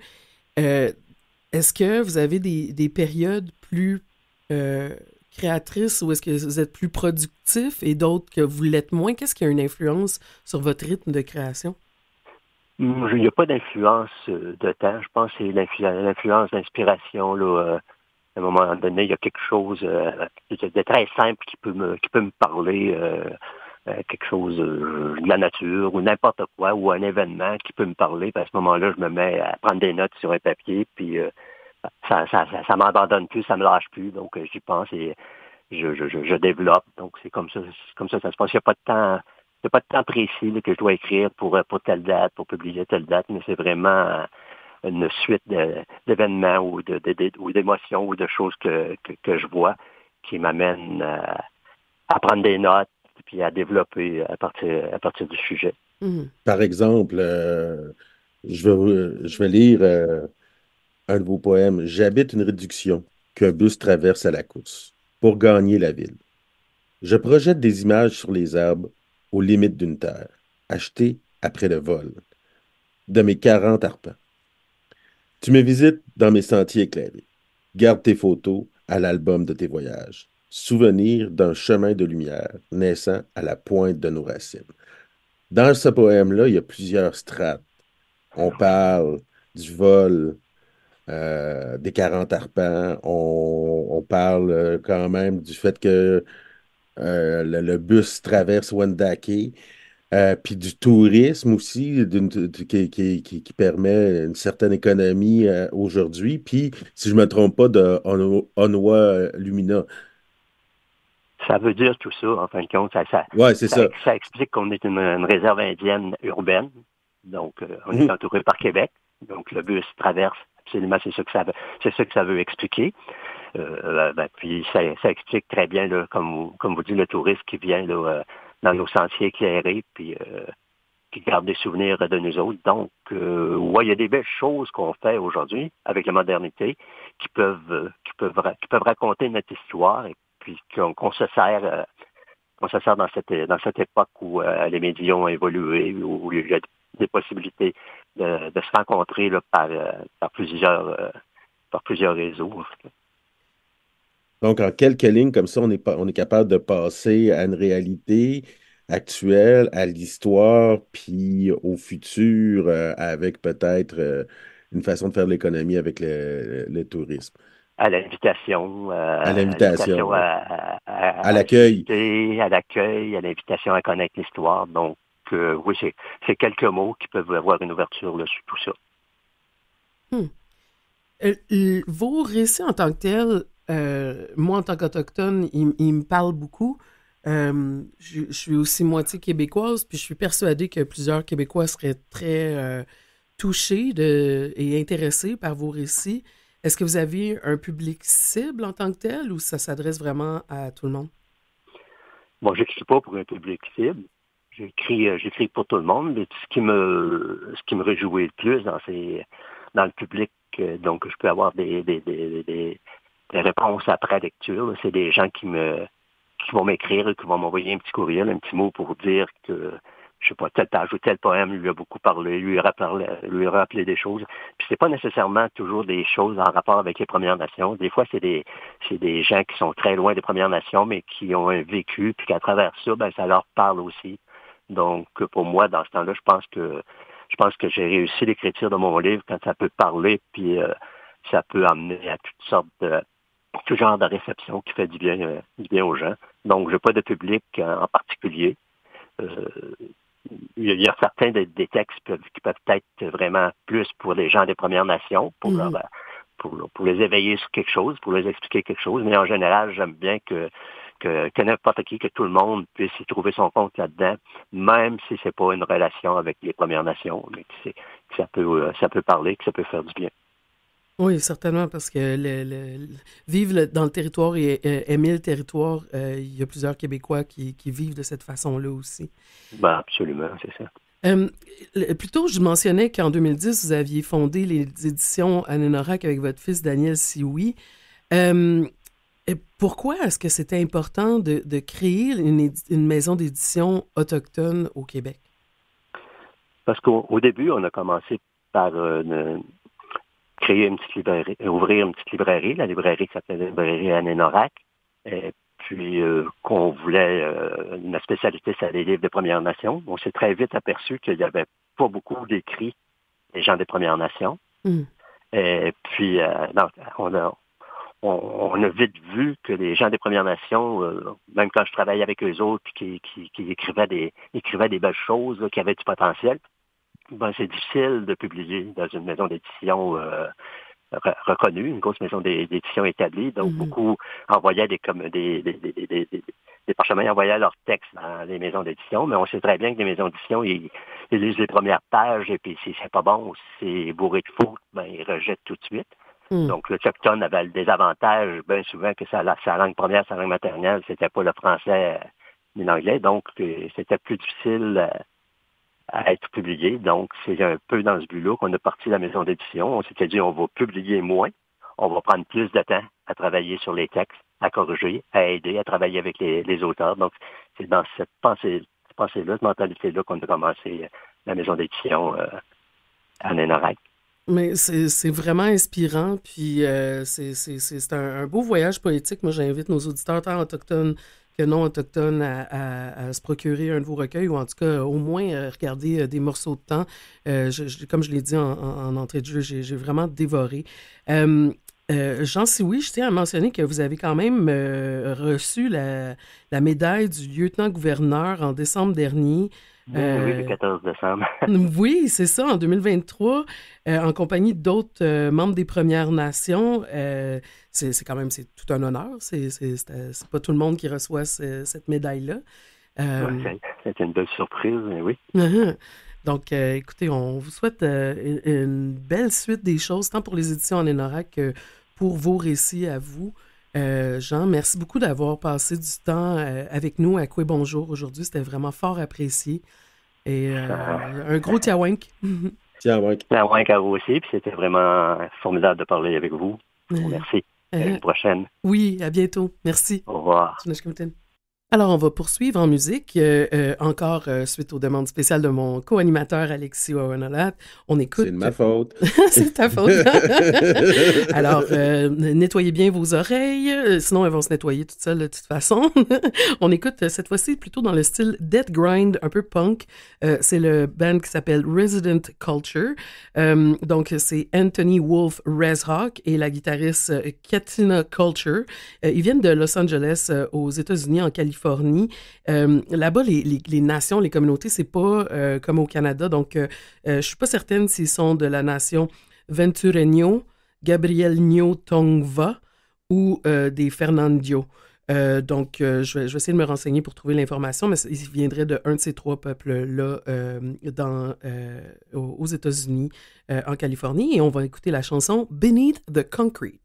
est-ce que vous avez des, des périodes plus créatrices ou est-ce que vous êtes plus productif et d'autres que vous l'êtes moins? Qu'est-ce qui a une influence sur votre rythme de création? Il n'y a pas d'influence euh, de temps. Je pense que c'est l'influence d'inspiration. Là, euh, à un moment donné, il y a quelque chose euh, de très simple qui peut me, qui peut me parler. quelque chose de la nature ou n'importe quoi ou un événement qui peut me parler. à ce moment-là, je me mets à prendre des notes sur un papier, puis ça, ça, ça, m'abandonne plus, ça me lâche plus. Donc j'y pense et je, je, je, développe. Donc c'est comme ça, comme ça, ça se passe. Il n'y a pas de temps, ce pas de temps précis que je dois écrire pour, euh, pour telle date, pour publier telle date, mais c'est vraiment euh, une suite d'événements ou d'émotions ou, de choses que, je vois qui m'amènent euh, à, prendre des notes puis à développer à partir, à partir du sujet. Mm-hmm. Par exemple, je, vais, je vais lire un de poème. J'habite une réduction qu'un bus traverse à la course pour gagner la ville. Je projette des images sur les arbres aux limites d'une terre, achetée après le vol, de mes 40 arpents. Tu me visites dans mes sentiers éclairés. Garde tes photos à l'album de tes voyages. Souvenir d'un chemin de lumière naissant à la pointe de nos racines. Dans ce poème-là, il y a plusieurs strates. On parle du vol euh, des 40 arpents. on, parle euh, quand même du fait que euh, le, bus traverse Wendake. Euh, puis du tourisme aussi, qui, permet une certaine économie euh, aujourd'hui. Puis, si je ne me trompe pas, de Onwa Lumina. Ça veut dire tout ça, en fin de compte. Ça, ça. explique qu'on est une, réserve indienne urbaine. Donc, on est mm. entouré par Québec. Donc, le bus traverse. Absolument, c'est ce que ça c'est ça que ça veut expliquer. Euh, ben, puis ça, explique très bien, là, comme, vous, comme vous dites, le touriste qui vient euh, dans nos sentiers éclairés, puis euh, qui garde des souvenirs de nous autres. Donc, euh, il y a des belles choses qu'on fait aujourd'hui avec la modernité qui peuvent, euh, qui peuvent, qui peuvent raconter notre histoire et puis qu'on se sert. se sert dans cette, dans cette époque où les médias ont évolué, où il y a des possibilités de, se rencontrer par, par, plusieurs, par plusieurs réseaux. Donc, en quelques lignes comme ça, on est, on est capable de passer à une réalité actuelle, à l'histoire, puis au futur, euh, avec peut-être euh, une façon de faire l'économie avec le, tourisme. À l'invitation. Euh, à l'invitation. À l'accueil. À, l'accueil, à, l'invitation à, connaître l'histoire. Donc, oui, c'est quelques mots qui peuvent avoir une ouverture là, sur tout ça. Hmm. vos récits en tant que tels euh, moi, en tant qu'Autochtone, il, me parle beaucoup. Euh, je, suis aussi moitié québécoise, puis je suis persuadée que plusieurs Québécois seraient très euh, touchés de, et intéressés par vos récits. Est-ce que vous avez un public cible en tant que tel ou ça s'adresse vraiment à tout le monde? bon, je n'écris pas pour un public cible. J'écris, j'écris pour tout le monde, mais ce qui me, ce qui me réjouit le plus dans, ces, dans le public, donc je peux avoir des les réponses après lecture. C'est des gens qui me qui vont m'écrire, qui vont m'envoyer un petit courriel, un petit mot pour dire que je sais pas, tel page ou tel poème lui a beaucoup parlé, lui a rappelé, lui a rappelé des choses. Puis c'est pas nécessairement toujours des choses en rapport avec les Premières Nations. Des fois, c'est des, c'est des gens qui sont très loin des Premières Nations, mais qui ont un vécu, puis qu'à travers ça, ben, ça leur parle aussi. Donc, pour moi, dans ce temps-là, je pense que, je pense que j'ai réussi l'écriture de mon livre quand ça peut parler, puis euh, ça peut amener à toutes sortes de, tout genre de réception qui fait du bien, euh, du bien aux gens. Donc, je n'ai pas de public euh, en particulier. Euh, il y a certains des, textes qui peuvent être vraiment plus pour les gens des Premières Nations, pour, mm-hmm. leur, pour, les éveiller sur quelque chose, pour les expliquer quelque chose. Mais en général, j'aime bien que que, que n'importe qui, que tout le monde puisse y trouver son compte là-dedans, même si n'est pas une relation avec les Premières Nations, mais que, que ça peut ça peut parler, que ça peut faire du bien. Oui, certainement, parce que vivre dans le territoire et euh, aimer le territoire, euh, il y a plusieurs Québécois qui, vivent de cette façon-là aussi. Ben, absolument, c'est ça. Euh, plutôt, je mentionnais qu'en 2010, vous aviez fondé les éditions Anénorac avec votre fils Daniel Sioui. pourquoi est-ce que c'était important de, créer une, une maison d'édition autochtone au Québec? Parce qu'au début, on a commencé par créer une petite librairie, euh, ouvrir une petite librairie. La librairie s'appelle la librairie Anénorac. Et puis euh, qu'on voulait, euh, spécialité, c'est les livres des Premières Nations. On s'est très vite aperçu qu'il n'y avait pas beaucoup d'écrits des gens des Premières Nations. Hmm. Et puis, euh, non, on, a, on, a vite vu que les gens des Premières Nations, même quand je travaillais avec eux autres, qui, qui, qui écrivaient, des, écrivaient des belles choses, qui avaient du potentiel, ben, c'est difficile de publier dans une maison d'édition euh, reconnue, une grosse maison d'édition établie. Donc, mm-hmm. beaucoup envoyaient des, comme, des, des, des, parchemins, envoyaient leurs textes dans les maisons d'édition, mais on sait très bien que les maisons d'édition, ils, lisent les premières pages, et puis si c'est pas bon, si c'est bourré de fautes, ben, ils rejettent tout de suite. Mm. Donc, le Chocton avait le désavantage, bien souvent, que sa, sa langue première, sa langue maternelle, c'était pas le français euh, ni l'anglais. Donc, euh, c'était plus difficile à être publié. Donc, c'est un peu dans ce but-là qu'on a parti de la maison d'édition. On s'était dit, on va publier moins, on va prendre plus de temps à travailler sur les textes, à corriger, à aider, à travailler avec les, auteurs. Donc, c'est dans cette pensée, là cette mentalité-là qu'on a commencé la maison d'édition euh, en à Mais c'est vraiment inspirant, puis euh, c'est un, beau voyage politique. Moi, j'invite nos auditeurs, autochtones que non autochtones à, se procurer un nouveau recueil ou en tout cas euh, au moins euh, regarder euh, des morceaux de temps. comme je l'ai dit en, entrée de jeu, j'ai vraiment dévoré. Euh, Jean Sioui, je tiens à mentionner que vous avez quand même euh, reçu la, médaille du lieutenant-gouverneur en décembre dernier. oui, le 14 euh, décembre. <laughs> <laughs> oui, c'est ça, en 2023, euh, en compagnie d'autres membres des Premières Nations. c'est quand même c'est tout un honneur. C'est pas tout le monde qui reçoit cette médaille-là. c'est une belle surprise, oui. <laughs> Uh-huh. Donc, euh, écoutez, on vous souhaite euh, une belle suite des choses, tant pour les éditions en Enora que pour vos récits à vous. Euh, Jean, merci beaucoup d'avoir passé du temps avec nous à Coué Bonjour aujourd'hui. C'était vraiment fort apprécié. Et <laughs> un gros tiawink. <laughs> tiawink. Tiawink à vous aussi. Puis c'était vraiment formidable de parler avec vous. Merci. À la prochaine. Oui, à bientôt. Merci. Au revoir. Alors, on va poursuivre en musique, euh, euh, encore euh, suite aux demandes spéciales de mon co-animateur Alexis Wawanolat. On écoute. C'est de ma faute. <laughs> C'est ta faute. <laughs> Alors, nettoyez bien vos oreilles, sinon elles vont se nettoyer toutes seules de toute façon. <laughs> on écoute cette fois-ci plutôt dans le style Dead Grind, un peu punk. c'est le band qui s'appelle Resident Culture. donc, c'est Anthony Wolf Rezhawk et la guitariste Katina Culture. ils viennent de Los Angeles, aux États-Unis, en Californie euh, là-bas, les, nations, les communautés, c'est pas euh, comme au Canada. Donc, euh, je suis pas certaine s'ils sont de la nation Ventureño, Gabriel Tongva ou des Fernandio. donc, je, vais, essayer de me renseigner pour trouver l'information, mais ils viendraient de un de ces trois peuples-là aux États-Unis, en Californie. Et on va écouter la chanson Beneath the Concrete.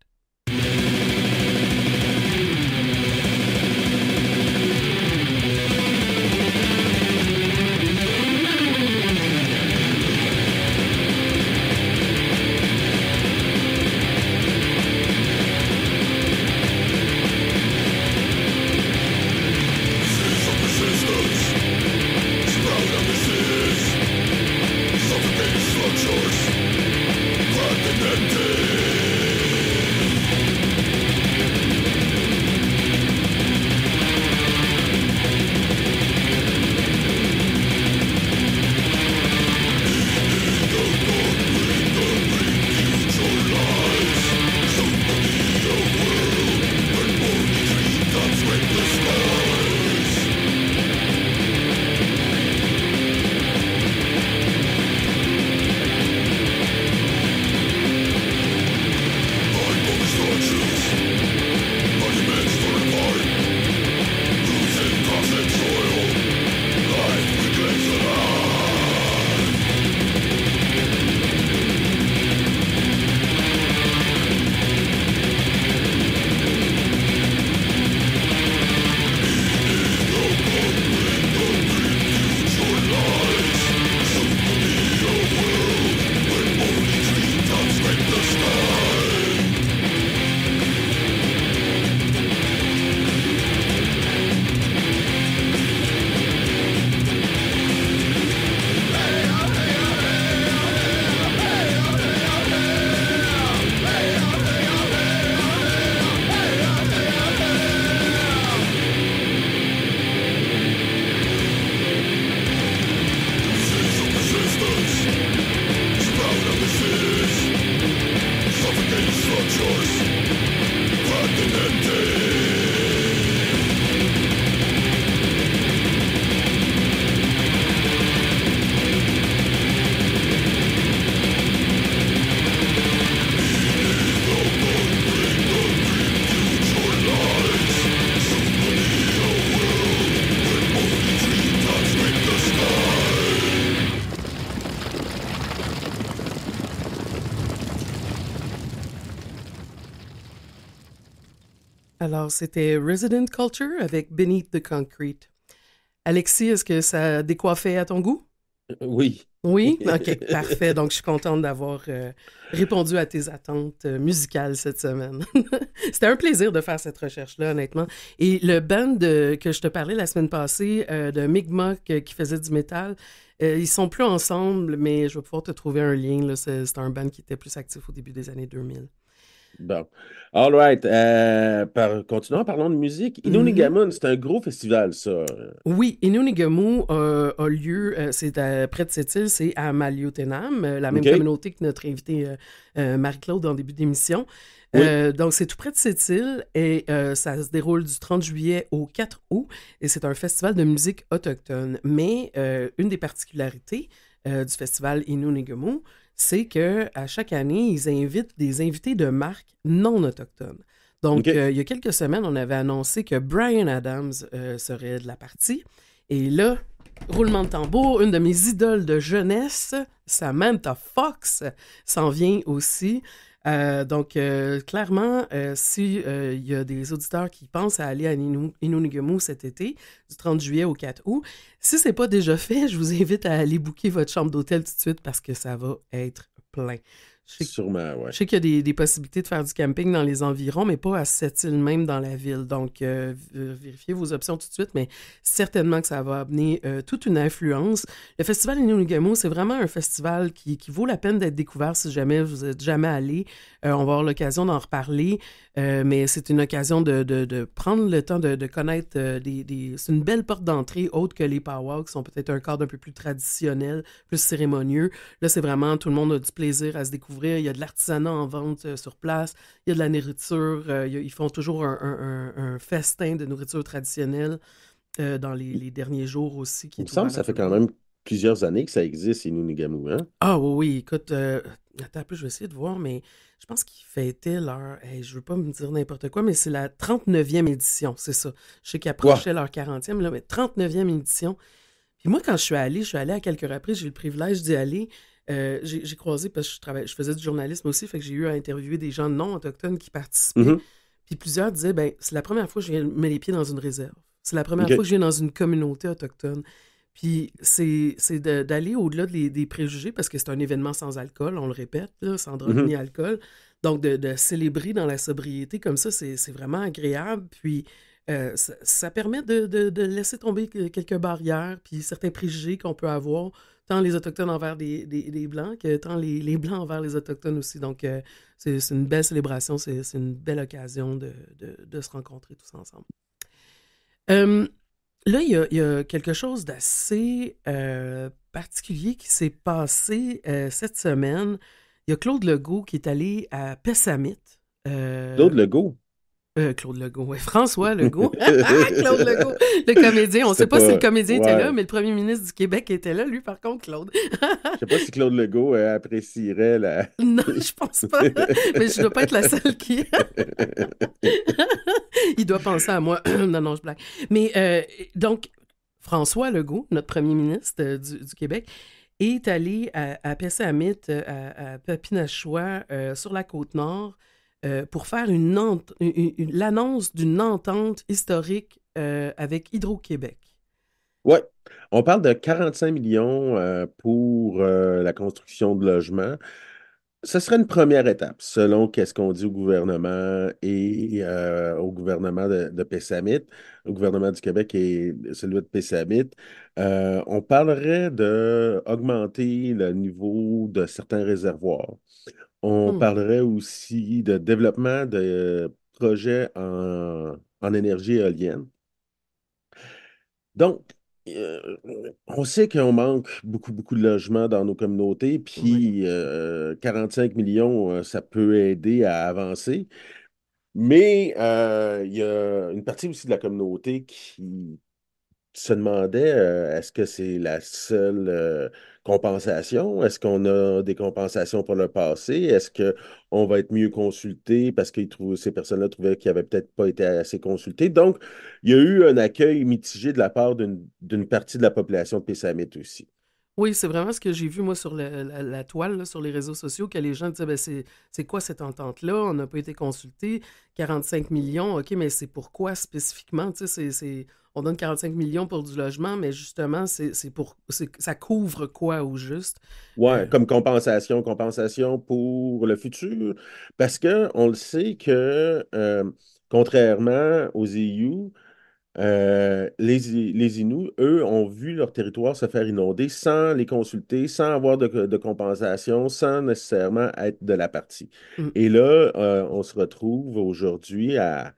Alors, c'était Resident Culture avec Beneath the Concrete. Alexis, est-ce que ça décoiffait à ton goût? Euh, oui. Oui? <laughs> OK, parfait. Donc, je suis contente d'avoir euh, répondu à tes attentes euh, musicales cette semaine. <laughs> C'était un plaisir de faire cette recherche-là, honnêtement. Et le band que je te parlais la semaine passée, de Mi'kmaq qui faisait du métal, ils sont plus ensemble, mais je vais pouvoir te trouver un lien. C'est un band qui était plus actif au début des années 2000. Bon. All right. Euh, continuons en parlant de musique. Mm-hmm. Inunigamun, c'est un gros festival, ça. Oui, Inonigamu euh, a lieu, euh, c'est près de cette île, c'est à Maliotenam, la même communauté que notre invité Marie-Claude en début d'émission. donc, c'est tout près de cette île et ça se déroule du 30 juillet au 4 août et c'est un festival de musique autochtone. Mais une des particularités du festival Inonigamu, c'est que à chaque année, ils invitent des invités de marques non autochtones. Donc, euh, il y a quelques semaines, on avait annoncé que Brian Adams euh, serait de la partie. Et là, roulement de tambour, une de mes idoles de jeunesse, Samantha Fox, s'en vient aussi. Euh, donc, euh, clairement, euh, si il y a des auditeurs qui pensent à aller à Inunigamu cet été, du 30 juillet au 4 août, si ce n'est pas déjà fait, <laughs> je vous invite à aller booker votre chambre d'hôtel tout de suite parce que ça va être plein. Je sais, Sûrement, Je sais qu'il y a des, possibilités de faire du camping dans les environs, mais pas à cette île même dans la ville. Donc, euh, euh, vérifiez vos options tout de suite, mais certainement que ça va amener euh, toute une influence. Le Festival Inouïgamo, c'est vraiment un festival qui, qui vaut la peine d'être découvert si jamais vous n'êtes jamais allé. on va avoir l'occasion d'en reparler. Euh, mais c'est une occasion de, de, prendre le temps de, connaître euh, des, C'est une belle porte d'entrée, autre que les powwows, qui sont peut-être un cadre un peu plus traditionnel, plus cérémonieux. Là, c'est vraiment, tout le monde a du plaisir à se découvrir. Il y a de l'artisanat en vente euh, sur place, il y a de la nourriture. ils font toujours un, festin de nourriture traditionnelle. dans les, derniers jours aussi. Qui il me semble que ça fait quand même plusieurs années que ça existe, Inunigamu. Hein? Ah oui, oui, écoute, euh, attends un peu, je vais essayer de voir, mais je pense qu'ils fêtaient leur. je veux pas me dire n'importe quoi, mais c'est la 39e édition, c'est ça. Je sais qu'ils approchaient leur 40e, là, mais 39e édition. Puis moi, quand je suis allé, je suis allé à quelques reprises, j'ai eu le privilège d'y aller. Euh, j'ai croisé, parce que je, travaillais, je faisais du journalisme aussi, fait que j'ai eu à interviewer des gens non autochtones qui participaient. Mm-hmm. Puis plusieurs disaient, ben c'est la première fois que je mets les pieds dans une réserve. C'est la première fois que je viens dans une communauté autochtone. Puis c'est d'aller au-delà des, préjugés parce que c'est un événement sans alcool, on le répète, sans drogue mm-hmm. ni alcool. Donc de, célébrer dans la sobriété comme ça, c'est vraiment agréable. Puis euh, ça, permet de, laisser tomber quelques barrières, puis certains préjugés qu'on peut avoir, tant les Autochtones envers des, Blancs que tant les, Blancs envers les Autochtones aussi. Donc euh, c'est une belle célébration, c'est une belle occasion de, se rencontrer tous ensemble. Euh, Là, il y a, quelque chose d'assez euh, particulier qui s'est passé euh, cette semaine. Il y a Claude Legault qui est allé à Pessamit. Euh, Claude Legault? Euh, Claude Legault, oui. François Legault. <laughs> Ah, ah, Claude Legault, le comédien. On ne sait pas, si le comédien était là, mais le premier ministre du Québec était là, lui, par contre, Claude. Je ne sais pas si Claude Legault euh, apprécierait la. <laughs> non, je pense pas. Mais je ne dois pas être la seule qui. <laughs> Il doit penser à moi. <clears throat> non, non, je blague. Mais euh, donc, François Legault, notre premier ministre du, Québec, est allé à, à Pessamit, à, à Papinachois, sur la Côte-Nord, euh, pour faire une, l'annonce d'une entente historique euh, avec Hydro-Québec. Oui. On parle de 45 millions euh, pour la construction de logements. Ce serait une première étape, selon qu'est-ce qu'on dit au gouvernement et au gouvernement de, Pessamit, au gouvernement du Québec et celui de Pessamit. on parlerait d'augmenter le niveau de certains réservoirs. On hmm. parlerait aussi de développement de projets en, énergie éolienne. Donc, euh, on sait qu'on manque beaucoup, beaucoup de logements dans nos communautés, puis 45 euh, millions, euh, ça peut aider à avancer. Mais il y a une partie aussi de la communauté qui se demandait euh, est-ce que c'est la seule euh, compensation? Est-ce qu'on a des compensations pour le passé? Est-ce qu'on va être mieux consulté parce que ces personnes-là trouvaient qu'ils n'avaient peut-être pas été assez consultés? Donc, il y a eu un accueil mitigé de la part d'une partie de la population de Pessamit aussi. Oui, c'est vraiment ce que j'ai vu, moi, sur la, toile, sur les réseaux sociaux, que les gens disent ben, c'est quoi cette entente-là On n'a pas été consulté. 45 millions, OK, mais c'est pourquoi spécifiquement on donne 45 millions pour du logement, mais justement, c'est ça couvre quoi au juste? Oui, euh, comme compensation, compensation pour le futur. Parce qu'on le sait que, euh, contrairement aux EU, euh, les, les, Inuits, eux, ont vu leur territoire se faire inonder sans les consulter, sans avoir de, compensation, sans nécessairement être de la partie. Mm. Et là, euh, on se retrouve aujourd'hui à,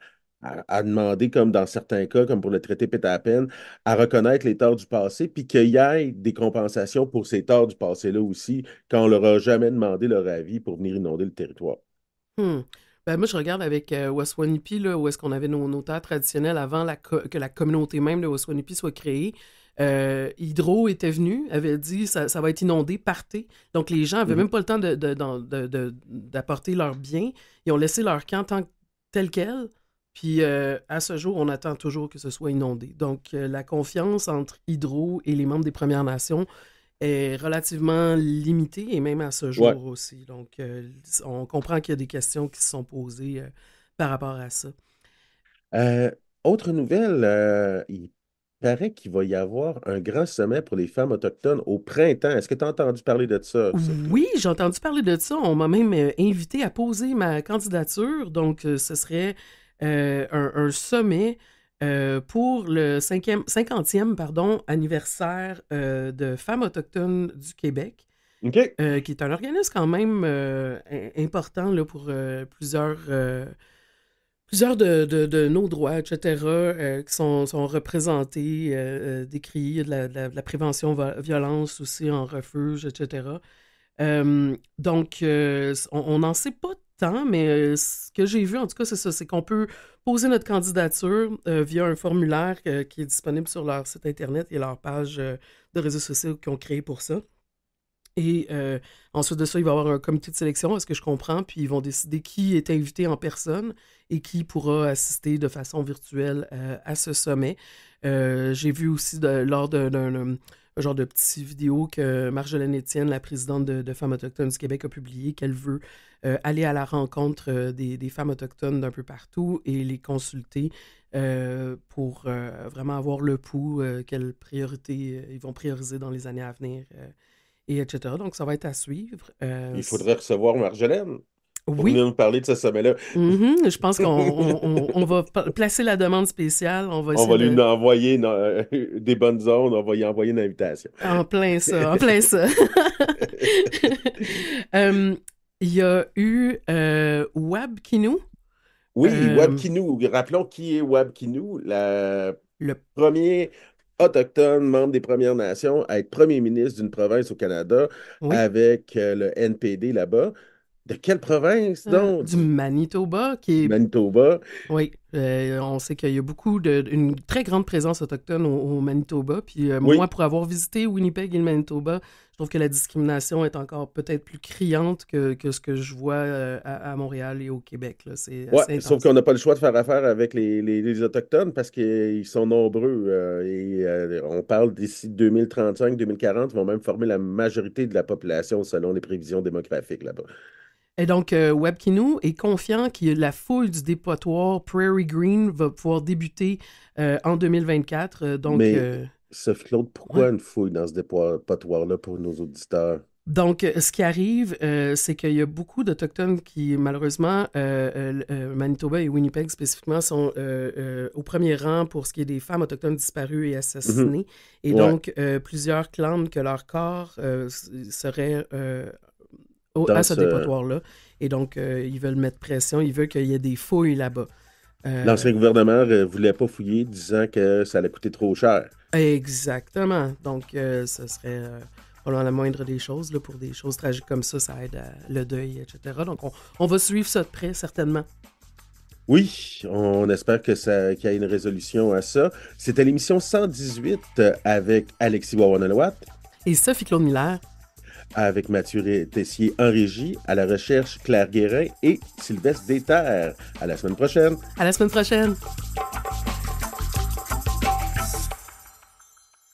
demander, comme dans certains cas, comme pour le traité Pétapen, à reconnaître les torts du passé, puis qu'il y ait des compensations pour ces torts du passé-là aussi, quand on leur a jamais demandé leur avis pour venir inonder le territoire. Hmm. Ben, moi, je regarde avec euh, Waswanipi, là, où est-ce qu'on avait nos, notaires traditionnels avant que la communauté même de Waswanipi soit créée. Euh, Hydro était venu, avait dit ça, va être inondé, partez. Donc les gens n'avaient mm-hmm. même pas le temps d'apporter de, de, leurs biens. Ils ont laissé leur camp tant, tel quel. Puis euh, à ce jour, on attend toujours que ce soit inondé. Donc la confiance entre Hydro et les membres des Premières Nations est relativement limitée et même à ce jour aussi. Donc, euh, on comprend qu'il y a des questions qui se sont posées euh, par rapport à ça. Euh, autre nouvelle, il paraît qu'il va y avoir un grand sommet pour les femmes autochtones au printemps. Est-ce que tu as entendu parler de ça? Oui, j'ai entendu parler de ça. On m'a même invité à poser ma candidature. Donc, ce serait un, sommet euh, pour le 5 50e pardon, anniversaire euh, de Femmes autochtones du Québec, euh, qui est un organisme quand même important là, pour plusieurs, plusieurs de, de, nos droits, etc., qui sont, sont représentés, décrits, de la, de la, prévention violence aussi en refuge, etc. donc, on n'en sait pas temps, mais euh, ce que j'ai vu, en tout cas, c'est ça, c'est qu'on peut poser notre candidature euh, via un formulaire euh, qui est disponible sur leur site Internet et leur page de réseaux sociaux qu'ils ont créé pour ça. Et ensuite de ça, il va y avoir un comité de sélection, est-ce que je comprends, puis ils vont décider qui est invité en personne et qui pourra assister de façon virtuelle à ce sommet. j'ai vu aussi lors d'un genre de petite vidéo que Marjolaine Étienne, la présidente de, de Femmes autochtones du Québec, a publié qu'elle veut euh, aller à la rencontre euh, des, femmes autochtones d'un peu partout et les consulter euh, pour vraiment avoir le pouls, quelles priorités ils vont prioriser dans les années à venir, et etc. Donc, ça va être à suivre. Il faudrait recevoir Marjolaine. Pour venir nous parler de ce sommet-là. Mm-hmm. Je pense qu'on <laughs> va placer la demande spéciale. On va, lui envoyer <laughs> des bonnes zones, on va lui envoyer une invitation. En plein ça, en <laughs> plein ça il y a eu euh, Oui, euh... Rappelons qui est Wabkinou, la... le premier autochtone, membre des Premières Nations, à être premier ministre d'une province au Canada avec euh, le NPD là-bas. De quelle province euh, donc? du Manitoba, qui est. Manitoba. Oui, euh, on sait qu'il y a beaucoup de, une très grande présence autochtone au, Manitoba. Puis moi, pour avoir visité Winnipeg et le Manitoba, trouve que la discrimination est encore peut-être plus criante que, ce que je vois euh, à, Montréal et au Québec. sauf qu'on n'a pas le choix de faire affaire avec les, Autochtones parce qu'ils sont nombreux. Euh, et euh, on parle d'ici 2035, 2040, ils vont même former la majorité de la population selon les prévisions démographiques là-bas. Et donc, Webkinou est confiant que la foule du dépotoir Prairie Green va pouvoir débuter en 2024. donc, Sauf Claude, pourquoi une fouille dans ce dépotoir-là pour nos auditeurs? Donc, euh, ce qui arrive, euh, c'est qu'il y a beaucoup d'Autochtones qui, malheureusement, euh, Manitoba et Winnipeg spécifiquement, sont au premier rang pour ce qui est des femmes autochtones disparues et assassinées. Mhm. Et donc, plusieurs clament que leur corps serait au, à ce, ce... dépotoir-là. Et donc, ils veulent mettre pression, ils veulent qu'il y ait des fouilles là-bas. Euh, L'ancien gouvernement ne euh, voulait pas fouiller, disant que ça allait coûter trop cher. Exactement. Donc, euh, ce serait euh, la moindre des choses. pour des choses tragiques comme ça, ça aide le deuil, etc. Donc, on, va suivre ça de près, certainement. Oui, on espère que ça, qu'il y a une résolution à ça. C'était l'émission 118 avec Alexis Wawanelawat. Et Sophie-Claude Miller avec Mathieu Tessier en régie, à la recherche Claire Guérin et Sylvestre Déterre. À la semaine prochaine. À la semaine prochaine.